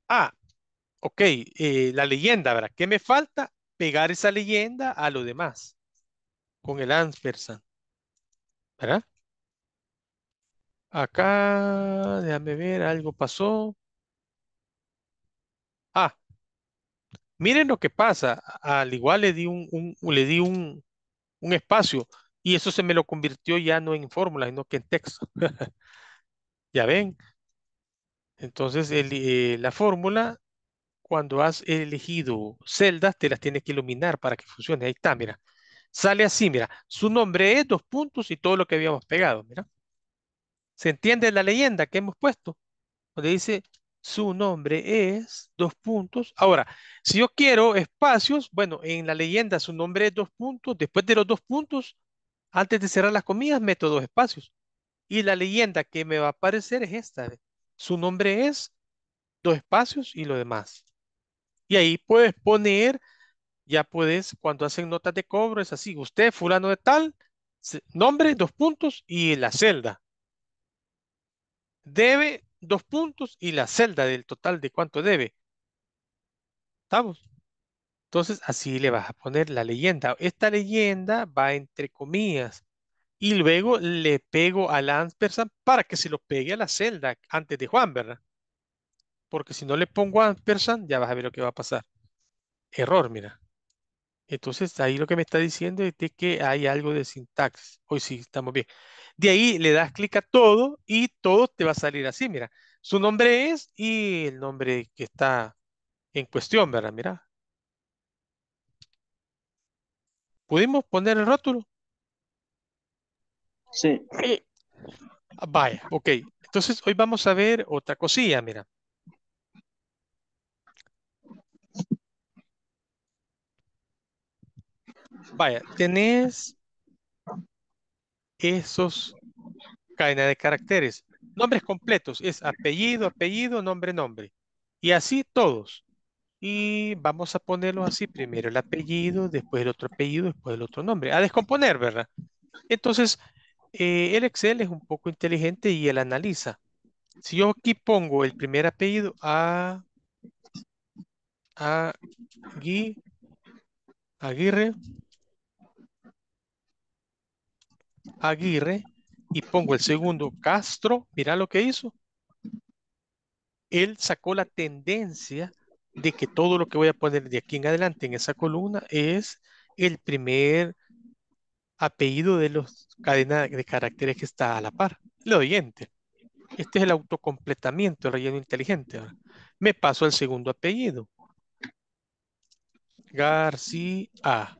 Ah, ok, eh, la leyenda, ¿verdad? ¿Qué me falta? Pegar esa leyenda a lo demás con el ampersand. ¿Verdad? Acá, déjame ver, algo pasó. Ah, miren lo que pasa. Al igual le di un, un le di un, espacio y eso se me lo convirtió ya no en fórmula, sino que en texto. <laughs> ya ven. Entonces, eh, la fórmula, cuando has elegido celdas, te las tienes que iluminar para que funcione. Ahí está, mira. Sale así, mira. Su nombre es dos puntos y todo lo que habíamos pegado, mira. ¿Se entiende la leyenda que hemos puesto? Donde dice, su nombre es dos puntos. Ahora, si yo quiero espacios, bueno, en la leyenda su nombre es dos puntos. Después de los dos puntos, antes de cerrar las comillas, meto dos espacios. Y la leyenda que me va a aparecer es esta. Su nombre es dos espacios y lo demás. Y ahí puedes poner, ya puedes, cuando hacen notas de cobro, es así. Usted, fulano de tal, nombre, dos puntos y la celda debe dos puntos y la celda del total de cuánto debe. ¿Estamos? Entonces así le vas a poner la leyenda. Esta leyenda va entre comillas y luego le pego al ampersand para que se lo pegue a la celda antes de Juan, ¿verdad? Porque si no le pongo ampersand ya vas a ver lo que va a pasar. Error, mira. Entonces ahí lo que me está diciendo es de que hay algo de sintaxis. Hoy sí, estamos bien. De ahí le das clic a todo y todo te va a salir así, mira. Su nombre es y el nombre que está en cuestión, ¿verdad? Mira. ¿Pudimos poner el rótulo? Sí. Ah, vaya, ok. Entonces hoy vamos a ver otra cosilla, mira. Vaya, tenés esos cadenas de caracteres. Nombres completos, es apellido, apellido, nombre, nombre. Y así todos. Y vamos a ponerlos así, primero el apellido, después el otro apellido, después el otro nombre. A descomponer, ¿verdad? Entonces, eh, el Excel es un poco inteligente y él analiza. Si yo aquí pongo el primer apellido a, a Aguirre, Aguirre y pongo el segundo Castro, mira lo que hizo. Él sacó la tendencia de que todo lo que voy a poner de aquí en adelante en esa columna es el primer apellido de los cadenas de caracteres que está a la par, Lo oyente. Este es el autocompletamiento, el relleno inteligente. Me paso al segundo apellido. García.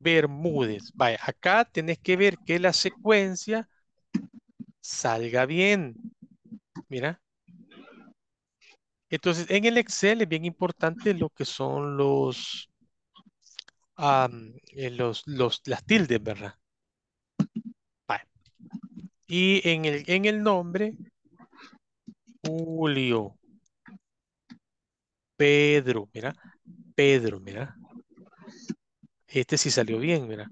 Bermúdez. Vaya, acá tenés que ver que la secuencia salga bien. Mira. Entonces, en el Excel es bien importante lo que son los, eh, los, las tildes, ¿verdad? Y en el, en el nombre, Julio, Pedro, mira, Pedro, mira. Este sí salió bien, mira.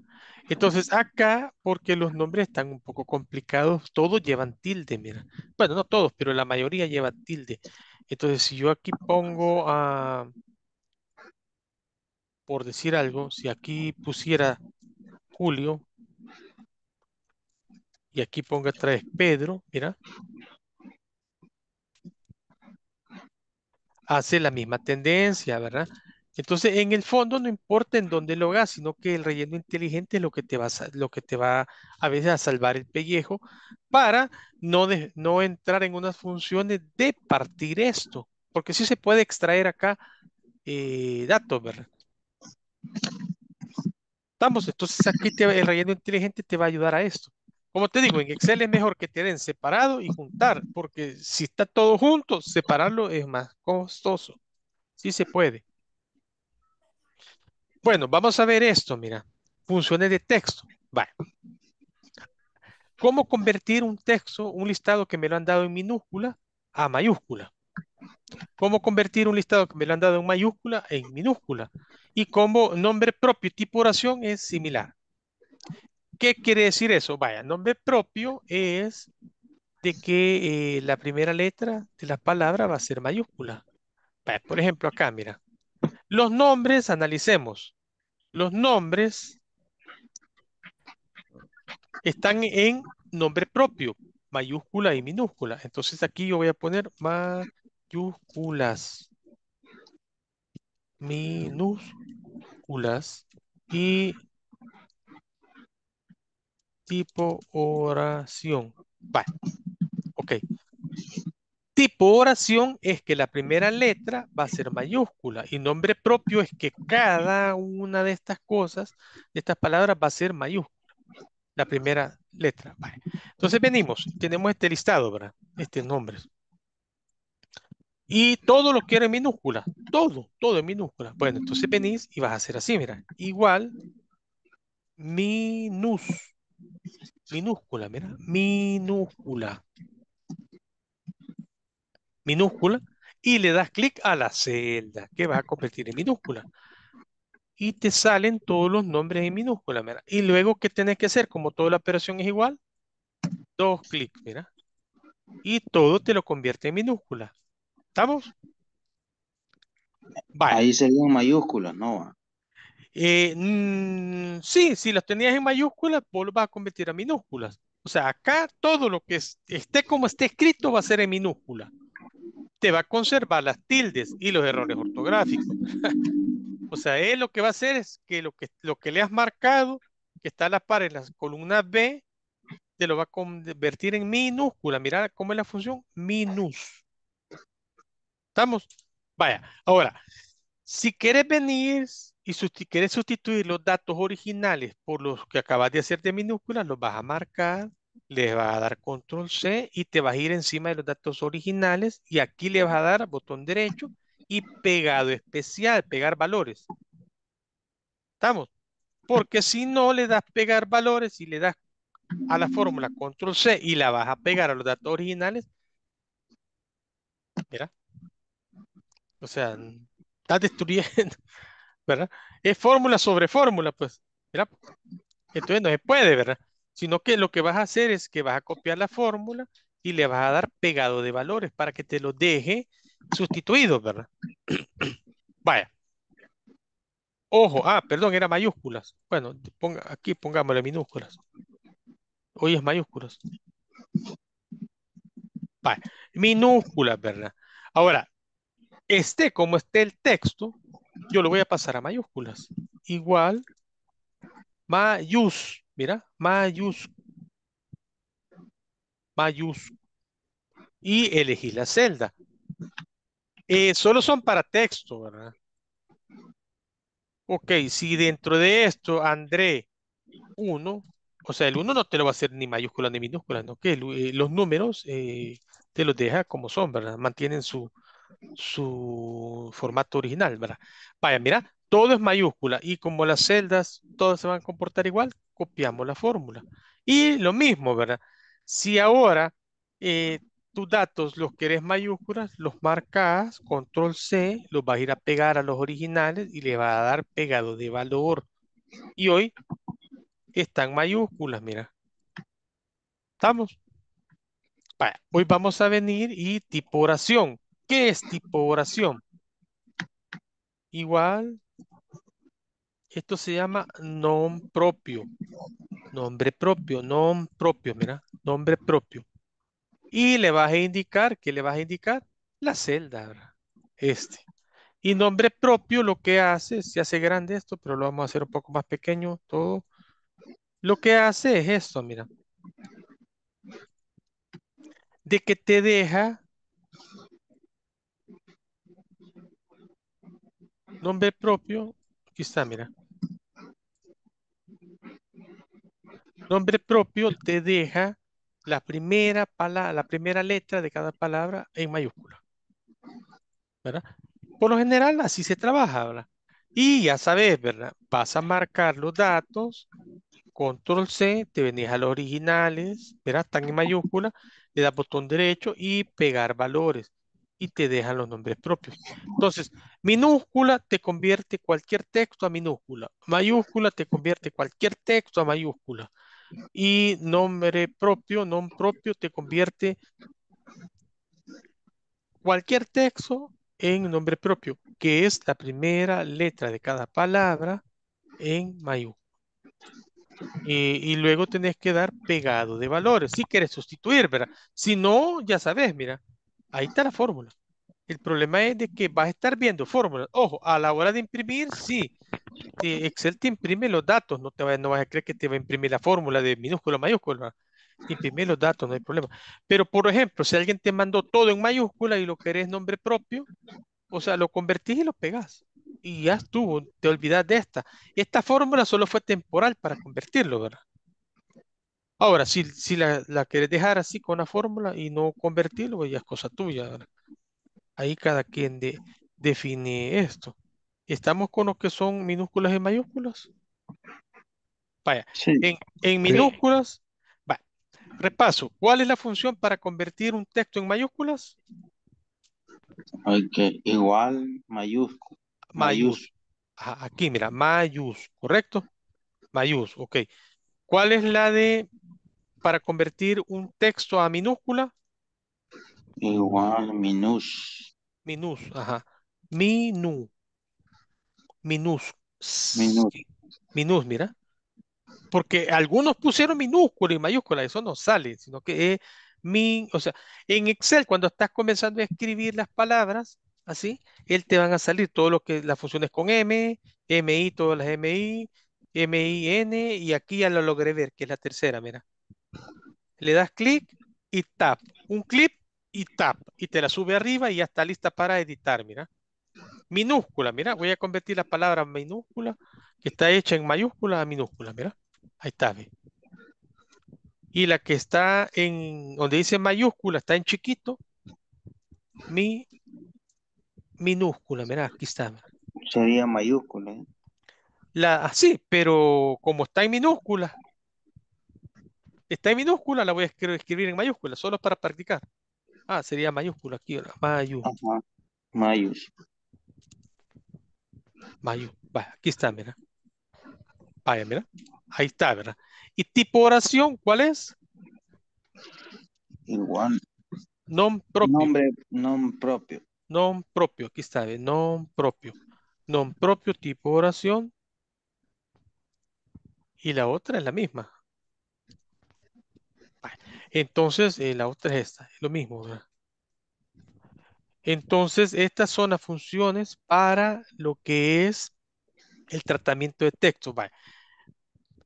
Entonces, acá, porque los nombres están un poco complicados, todos llevan tilde, mira. Bueno, no todos, pero la mayoría lleva tilde. Entonces, si yo aquí pongo a... por decir algo, si aquí pusiera Julio y aquí ponga vez Pedro, mira, hace la misma tendencia, ¿verdad? Entonces, en el fondo no importa en dónde lo hagas, sino que el relleno inteligente es lo que te va a, lo que te va a veces a salvar el pellejo para no, no entrar en unas funciones de partir esto, porque sí se puede extraer acá eh, datos, ¿verdad? Estamos, entonces aquí el relleno inteligente te va a ayudar a esto. Como te digo, en Excel es mejor que te den separado y juntar, porque si está todo junto, separarlo es más costoso. Sí se puede. Bueno, vamos a ver esto, mira. Funciones de texto. Vale. ¿Cómo convertir un texto, un listado que me lo han dado en minúscula a mayúscula? ¿Cómo convertir un listado que me lo han dado en mayúscula en minúscula? Y como nombre propio tipo oración es similar. ¿Qué quiere decir eso? Vaya, nombre propio es de que eh, la primera letra de la palabra va a ser mayúscula. por ejemplo, acá, mira. Los nombres, analicemos. Los nombres están en nombre propio, mayúscula y minúscula. Entonces aquí yo voy a poner mayúsculas, minúsculas y tipo oración. Vale. Ok tipo oración es que la primera letra va a ser mayúscula y nombre propio es que cada una de estas cosas, de estas palabras va a ser mayúscula. La primera letra. Vale. Entonces venimos, tenemos este listado, ¿verdad? Este nombre. Y todo lo quiero en minúscula. Todo, todo en minúscula. Bueno, entonces venís y vas a hacer así, mira. Igual, minus. Minúscula, mira. Minúscula minúscula y le das clic a la celda que vas a convertir en minúscula. Y te salen todos los nombres en minúscula, Y luego, ¿qué tenés que hacer? Como toda la operación es igual, dos clics, mira. Y todo te lo convierte en minúscula. ¿Estamos? Ahí en mayúscula ¿no? Eh, mm, sí, si las tenías en mayúscula, vos lo vas a convertir a minúsculas. O sea, acá todo lo que esté como esté escrito va a ser en minúscula te va a conservar las tildes y los errores ortográficos. <laughs> o sea, él lo que va a hacer es que lo que, lo que le has marcado, que está a la par en las columnas B, te lo va a convertir en minúscula. Mira cómo es la función minus. ¿Estamos? Vaya, ahora, si quieres venir y quieres sustituir los datos originales por los que acabas de hacer de minúscula, los vas a marcar le vas a dar control C y te vas a ir encima de los datos originales y aquí le vas a dar botón derecho y pegado especial, pegar valores. ¿Estamos? Porque si no le das pegar valores y le das a la fórmula control C y la vas a pegar a los datos originales, mira, o sea, estás destruyendo, <laughs> ¿verdad? Es fórmula sobre fórmula, pues, mira, entonces no se puede, ¿verdad? sino que lo que vas a hacer es que vas a copiar la fórmula y le vas a dar pegado de valores para que te lo deje sustituido, ¿verdad? <clears throat> Vaya. Ojo, ah, perdón, era mayúsculas. Bueno, ponga, aquí pongámosle minúsculas. Hoy es mayúsculas. Vaya, Minúsculas, ¿verdad? Ahora, esté como esté el texto, yo lo voy a pasar a mayúsculas. Igual, mayús. Mira, mayúscula. Mayúscula. Y elegí la celda. Eh, solo son para texto, ¿verdad? Ok, si dentro de esto, André, uno, o sea, el uno no te lo va a hacer ni mayúscula ni minúscula, ¿no? Que eh, los números eh, te los deja como son, ¿verdad? Mantienen su, su formato original, ¿verdad? Vaya, mira, todo es mayúscula y como las celdas, todas se van a comportar igual, copiamos la fórmula. Y lo mismo, ¿verdad? Si ahora eh, tus datos los querés mayúsculas, los marcas, control C, los vas a ir a pegar a los originales y le va a dar pegado de valor. Y hoy están mayúsculas, mira. ¿Estamos? hoy vamos a venir y tipo oración. ¿Qué es tipo oración? Igual esto se llama nom propio. Nombre propio, nom propio, mira, nombre propio. Y le vas a indicar, ¿qué le vas a indicar? La celda, ¿verdad? este. Y nombre propio lo que hace, se hace grande esto, pero lo vamos a hacer un poco más pequeño todo. Lo que hace es esto, mira. De que te deja nombre propio, aquí está, mira. Nombre propio te deja la primera, palabra, la primera letra de cada palabra en mayúscula. ¿Verdad? Por lo general, así se trabaja, ¿verdad? Y ya sabes, ¿verdad? Vas a marcar los datos, control C, te venís a los originales, ¿verdad? Están en mayúscula, le das botón derecho y pegar valores y te dejan los nombres propios. Entonces, minúscula te convierte cualquier texto a minúscula, mayúscula te convierte cualquier texto a mayúscula y nombre propio, nombre propio te convierte cualquier texto en nombre propio, que es la primera letra de cada palabra en mayúscula. Y, y, luego tenés que dar pegado de valores, si quieres sustituir, ¿verdad? Si no, ya sabes, mira, ahí está la fórmula. El problema es de que vas a estar viendo fórmulas. Ojo, a la hora de imprimir, sí. Eh, Excel te imprime los datos. No, te vas, no a creer que te va a imprimir la fórmula de minúscula a mayúscula. imprime los datos, no hay problema. Pero, por ejemplo, si alguien te mandó todo en mayúscula y lo querés nombre propio, o sea, lo convertís y lo pegás. Y ya estuvo, te olvidás de esta. Esta fórmula solo fue temporal para convertirlo, ¿verdad? Ahora, si, si la, la querés dejar así con la fórmula y no convertirlo, pues ya es cosa tuya, ¿verdad? Ahí cada quien define esto. ¿Estamos con los que son minúsculas y mayúsculas? Vaya, en, minúsculas, Repaso, ¿cuál es la función para convertir un texto en mayúsculas? que Igual mayúsculas. Mayús. aquí, mira, mayús, ¿correcto? Mayús, ok. ¿Cuál es la de para convertir un texto a minúscula? Igual, minus. Minus, ajá. Minu. Minus. Minus. mira. Porque algunos pusieron minúscula y mayúscula, eso no sale, sino que es min, o sea, en Excel cuando estás comenzando a escribir las palabras, así, él te van a salir todo lo que las funciones con M, MI, todas las MI, MIN, y aquí ya lo logré ver, que es la tercera, mira. Le das clic y tap. Un clip y tap, y te la sube arriba y ya está lista para editar, mira. Minúscula, mira, voy a convertir la palabra minúscula que está hecha en mayúscula a minúscula, mira. Ahí está, Y la que está en, donde dice mayúscula, está en chiquito. Mi, minúscula, mira, aquí está. Sería mayúscula. ¿eh? La, así, ah, pero como está en minúscula, está en minúscula, la voy a escribir en mayúscula, solo para practicar. Ah, sería mayúscula aquí ahora. Mayúscula, Mayús. Mayu. Vaya, aquí está, mira. Vaya, mira. Ahí está, ¿verdad? ¿Y tipo oración cuál es? Igual. Nom propio. Nombre, propio. Nom propio, aquí está, ¿verdad? non propio. Non propio tipo oración. Y la otra es la misma. Entonces, eh, la otra es esta, es lo mismo. Entonces, estas son las funciones para lo que es el tratamiento de texto.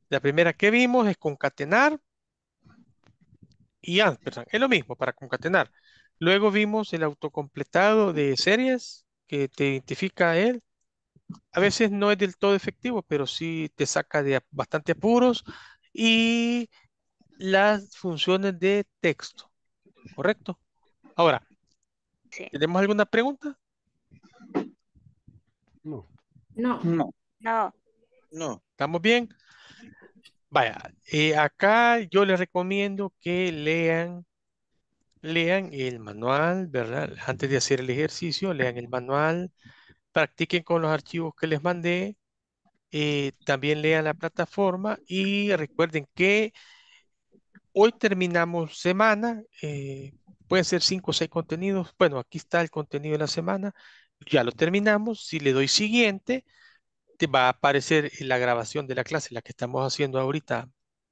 La primera que vimos es concatenar y ah, perdón. Es lo mismo para concatenar. Luego vimos el autocompletado de series que te identifica él. A veces no es del todo efectivo, pero sí te saca de bastante apuros. Y las funciones de texto, ¿correcto? Ahora, ¿tenemos alguna pregunta? No. No. No. No. ¿Estamos bien? Vaya, eh, acá yo les recomiendo que lean, lean el manual, ¿verdad? Antes de hacer el ejercicio, lean el manual, practiquen con los archivos que les mandé, eh, también lean la plataforma y recuerden que hoy terminamos semana, eh, pueden ser cinco o seis contenidos. Bueno, aquí está el contenido de la semana, ya lo terminamos. Si le doy siguiente, te va a aparecer la grabación de la clase, la que estamos haciendo ahorita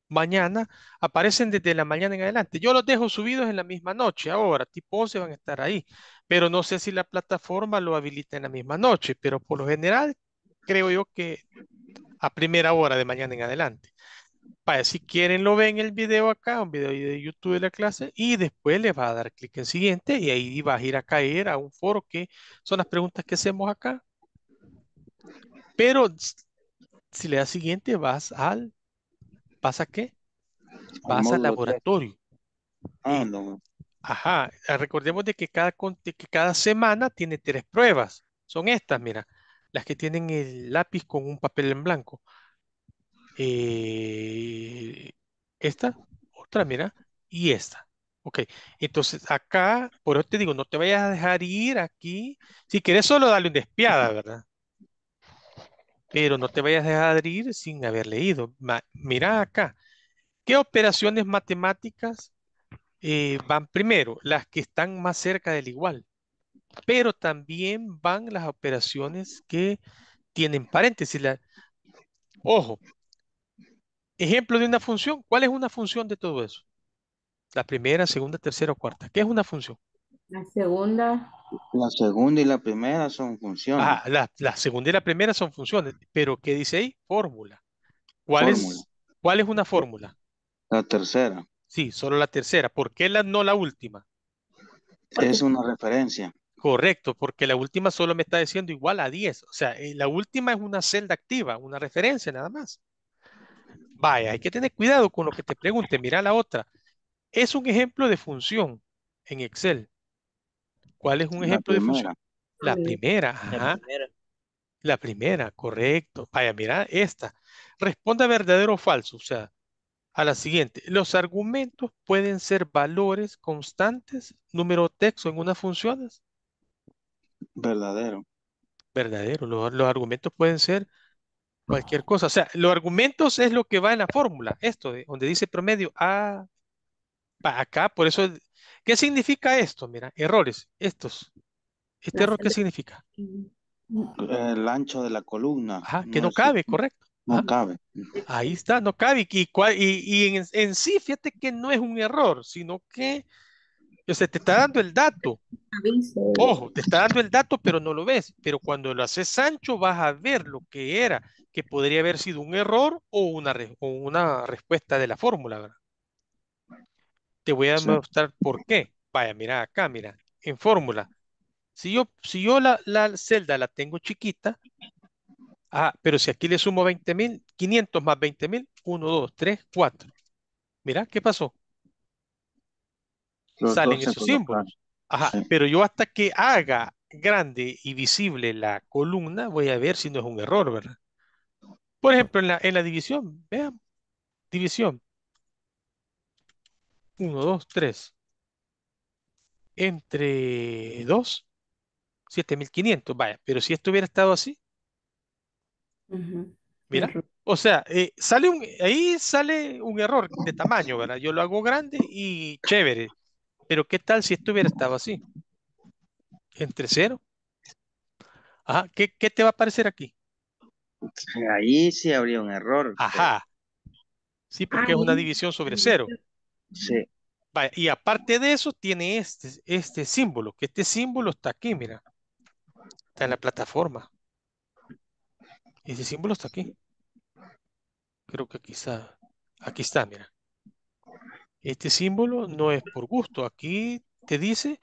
mañana. Aparecen desde la mañana en adelante. Yo los dejo subidos en la misma noche ahora, tipo se van a estar ahí, pero no sé si la plataforma lo habilita en la misma noche, pero por lo general creo yo que a primera hora de mañana en adelante si quieren lo ven el video acá, un video de YouTube de la clase, y después les va a dar clic en siguiente y ahí vas a ir a caer a un foro que son las preguntas que hacemos acá. Pero si le das siguiente, vas al, pasa qué? Vas al, laboratorio. Ah, no. Ajá, ah, recordemos de que cada, de que cada semana tiene tres pruebas. Son estas, mira, las que tienen el lápiz con un papel en blanco. Eh, esta, otra, mira, y esta. Ok, entonces acá, por eso te digo, no te vayas a dejar ir aquí. Si quieres solo darle una despiada ¿verdad? Pero no te vayas a dejar ir sin haber leído. mira acá, ¿qué operaciones matemáticas eh, van primero? Las que están más cerca del igual. Pero también van las operaciones que tienen paréntesis. Ojo, Ejemplo de una función. ¿Cuál es una función de todo eso? La primera, segunda, tercera o cuarta. ¿Qué es una función? La segunda. La segunda y la primera son funciones. Ah, la, segunda y la primera son funciones. Pero ¿qué dice ahí? Fórmula. ¿Cuál, Es, ¿cuál es una fórmula? La tercera. Sí, solo la tercera. ¿Por qué la, no la última? Es una referencia. Correcto, porque la última solo me está diciendo igual a 10. O sea, eh, la última es una celda activa, una referencia nada más. Vaya, hay que tener cuidado con lo que te pregunte. Mira la otra. Es un ejemplo de función en Excel. ¿Cuál es un ejemplo de función? La primera. La primera. correcto. Vaya, mira esta. Responda verdadero o falso. O sea, a la siguiente. Los argumentos pueden ser valores constantes, número texto en unas funciones. Verdadero. Verdadero. los argumentos pueden ser cualquier cosa. O sea, los argumentos es lo que va en la fórmula, esto, donde dice promedio A, acá, por eso, ¿qué significa esto? Mira, errores, estos. ¿Este error qué significa? El ancho de la columna. Ajá, que no, cabe, correcto. No cabe. Ahí está, no cabe. Y, en, sí, fíjate que no es un error, sino que o sea, te está dando el dato. Ojo, te está dando el dato, pero no lo ves. Pero cuando lo haces Sancho, vas a ver lo que era que podría haber sido un error o una, una respuesta de la fórmula. ¿verdad? Te voy a mostrar por qué. Vaya, mira acá, mira, en fórmula. Si yo, si yo la, celda la tengo chiquita, ah, pero si aquí le sumo 20.000, 500 más 20.000, 1, 2, 3, 4. Mira, ¿qué pasó? Salen esos símbolos. Ajá, pero yo hasta que haga grande y visible la columna, voy a ver si no es un error, ¿verdad? Por ejemplo, en la, en la división, vean, división. 1, 2, 3. Entre 2, 7500, vaya. Pero si esto hubiera estado así, mira, o sea, eh, sale un, ahí sale un error de tamaño, ¿verdad? Yo lo hago grande y chévere. Pero ¿qué tal si esto hubiera estado así? Entre cero, Ajá, ¿qué, qué te va a aparecer aquí? Ahí sí habría un error. Ajá. Sí, ah, porque es una división sobre cero. Sí. y aparte de eso, tiene este, este símbolo, que este símbolo está aquí, mira. Está en la plataforma. Ese símbolo está aquí. Creo que quizá. Aquí está, mira. Este símbolo no es por gusto. Aquí te dice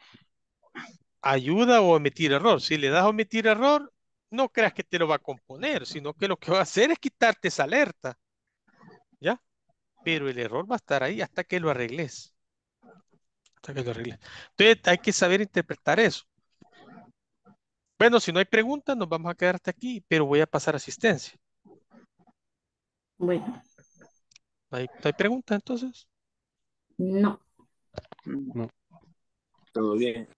ayuda o omitir error. Si le das a omitir error, no creas que te lo va a componer, sino que lo que va a hacer es quitarte esa alerta. ¿Ya? Pero el error va a estar ahí hasta que lo arregles. Hasta que lo arregles. Entonces hay que saber interpretar eso. Bueno, si no hay preguntas, nos vamos a quedar hasta aquí, pero voy a pasar asistencia. Bueno. ¿Hay, ¿hay preguntas entonces? No. No. Todo bien.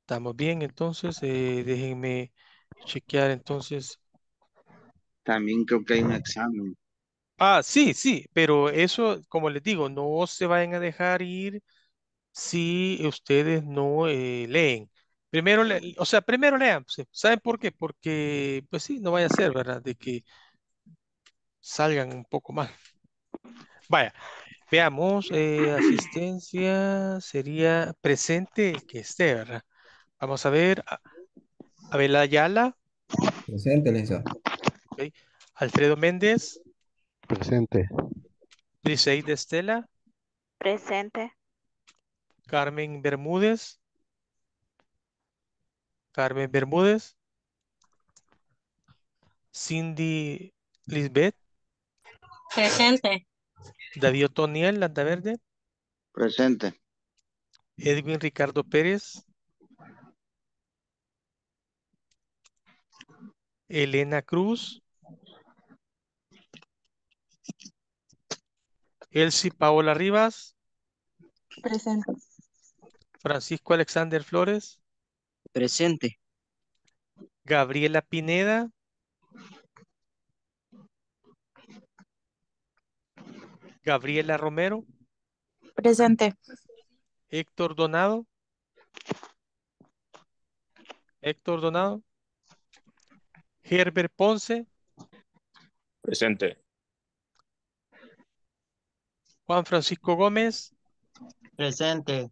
Estamos bien, entonces eh, déjenme chequear entonces. También creo que hay un examen. Ah, sí, sí, pero eso, como les digo, no se vayan a dejar ir si ustedes no eh, leen. Primero, o sea, primero lean. Pues, ¿Saben por qué? Porque, pues sí, no vaya a ser, ¿verdad? De que salgan un poco más. Vaya, veamos, eh, asistencia sería presente que esté, ¿verdad? Vamos a ver, ah, Abel Ayala. Presente, Lisa. Alfredo Méndez. Presente. de Estela. Presente. Carmen Bermúdez. Carmen Bermúdez. Cindy Lisbeth. Presente. David Otoniel Landaverde. Presente. Edwin Ricardo Pérez. Elena Cruz. Elsie Paola Rivas. Presente. Francisco Alexander Flores. Presente. Gabriela Pineda. Gabriela Romero. Presente. Héctor Donado. Héctor Donado. Herbert Ponce. Presente. Juan Francisco Gómez. Presente.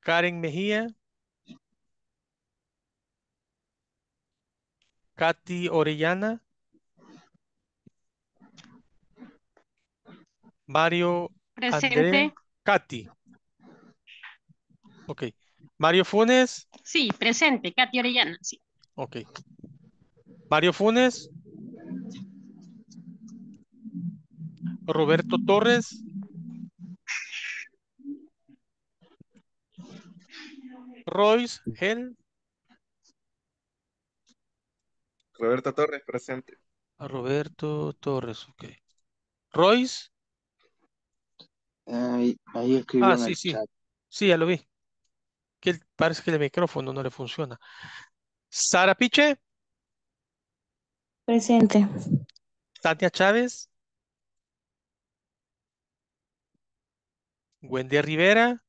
Karen Mejía. Katy Orellana. Mario. Presente. Katy. Ok. Mario Funes. Sí, presente. Katy Orellana, sí. Ok. Mario Funes. Roberto Torres. Royce Gel. Roberto Torres, presente. Roberto Torres, ok. Royce. Ahí, Ah, sí, sí. Sí, ya lo vi. Que parece que el micrófono no le funciona. Sara Piche. Presente. Tatia Chávez. Wendy Rivera.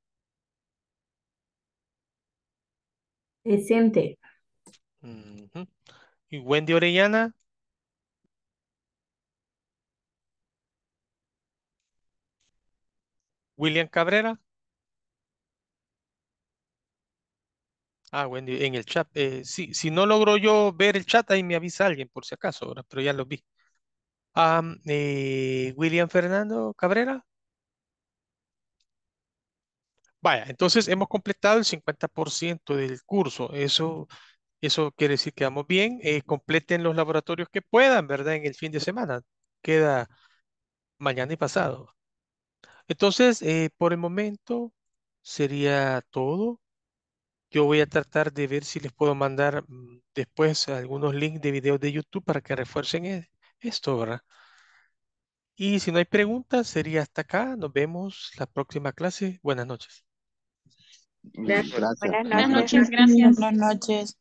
Presente. ¿Y Wendy Orellana? William Cabrera. Ah, Wendy, en el chat. Eh, sí, si no logro yo ver el chat, ahí me avisa alguien por si acaso, pero ya lo vi. Ah, eh, William Fernando Cabrera. Vaya, entonces hemos completado el 50% del curso. Eso, eso quiere decir que vamos bien. Eh, completen los laboratorios que puedan, ¿verdad? En el fin de semana. Queda mañana y pasado. Entonces, por el momento sería todo. Yo voy a tratar de ver si les puedo mandar mm, después algunos links de videos de YouTube para que refuercen e, esto, ¿verdad? Y si no hay preguntas, sería hasta acá. Nos vemos la próxima clase. Buenas noches. Gracias. Buenas noches, gracias. Buenas noches.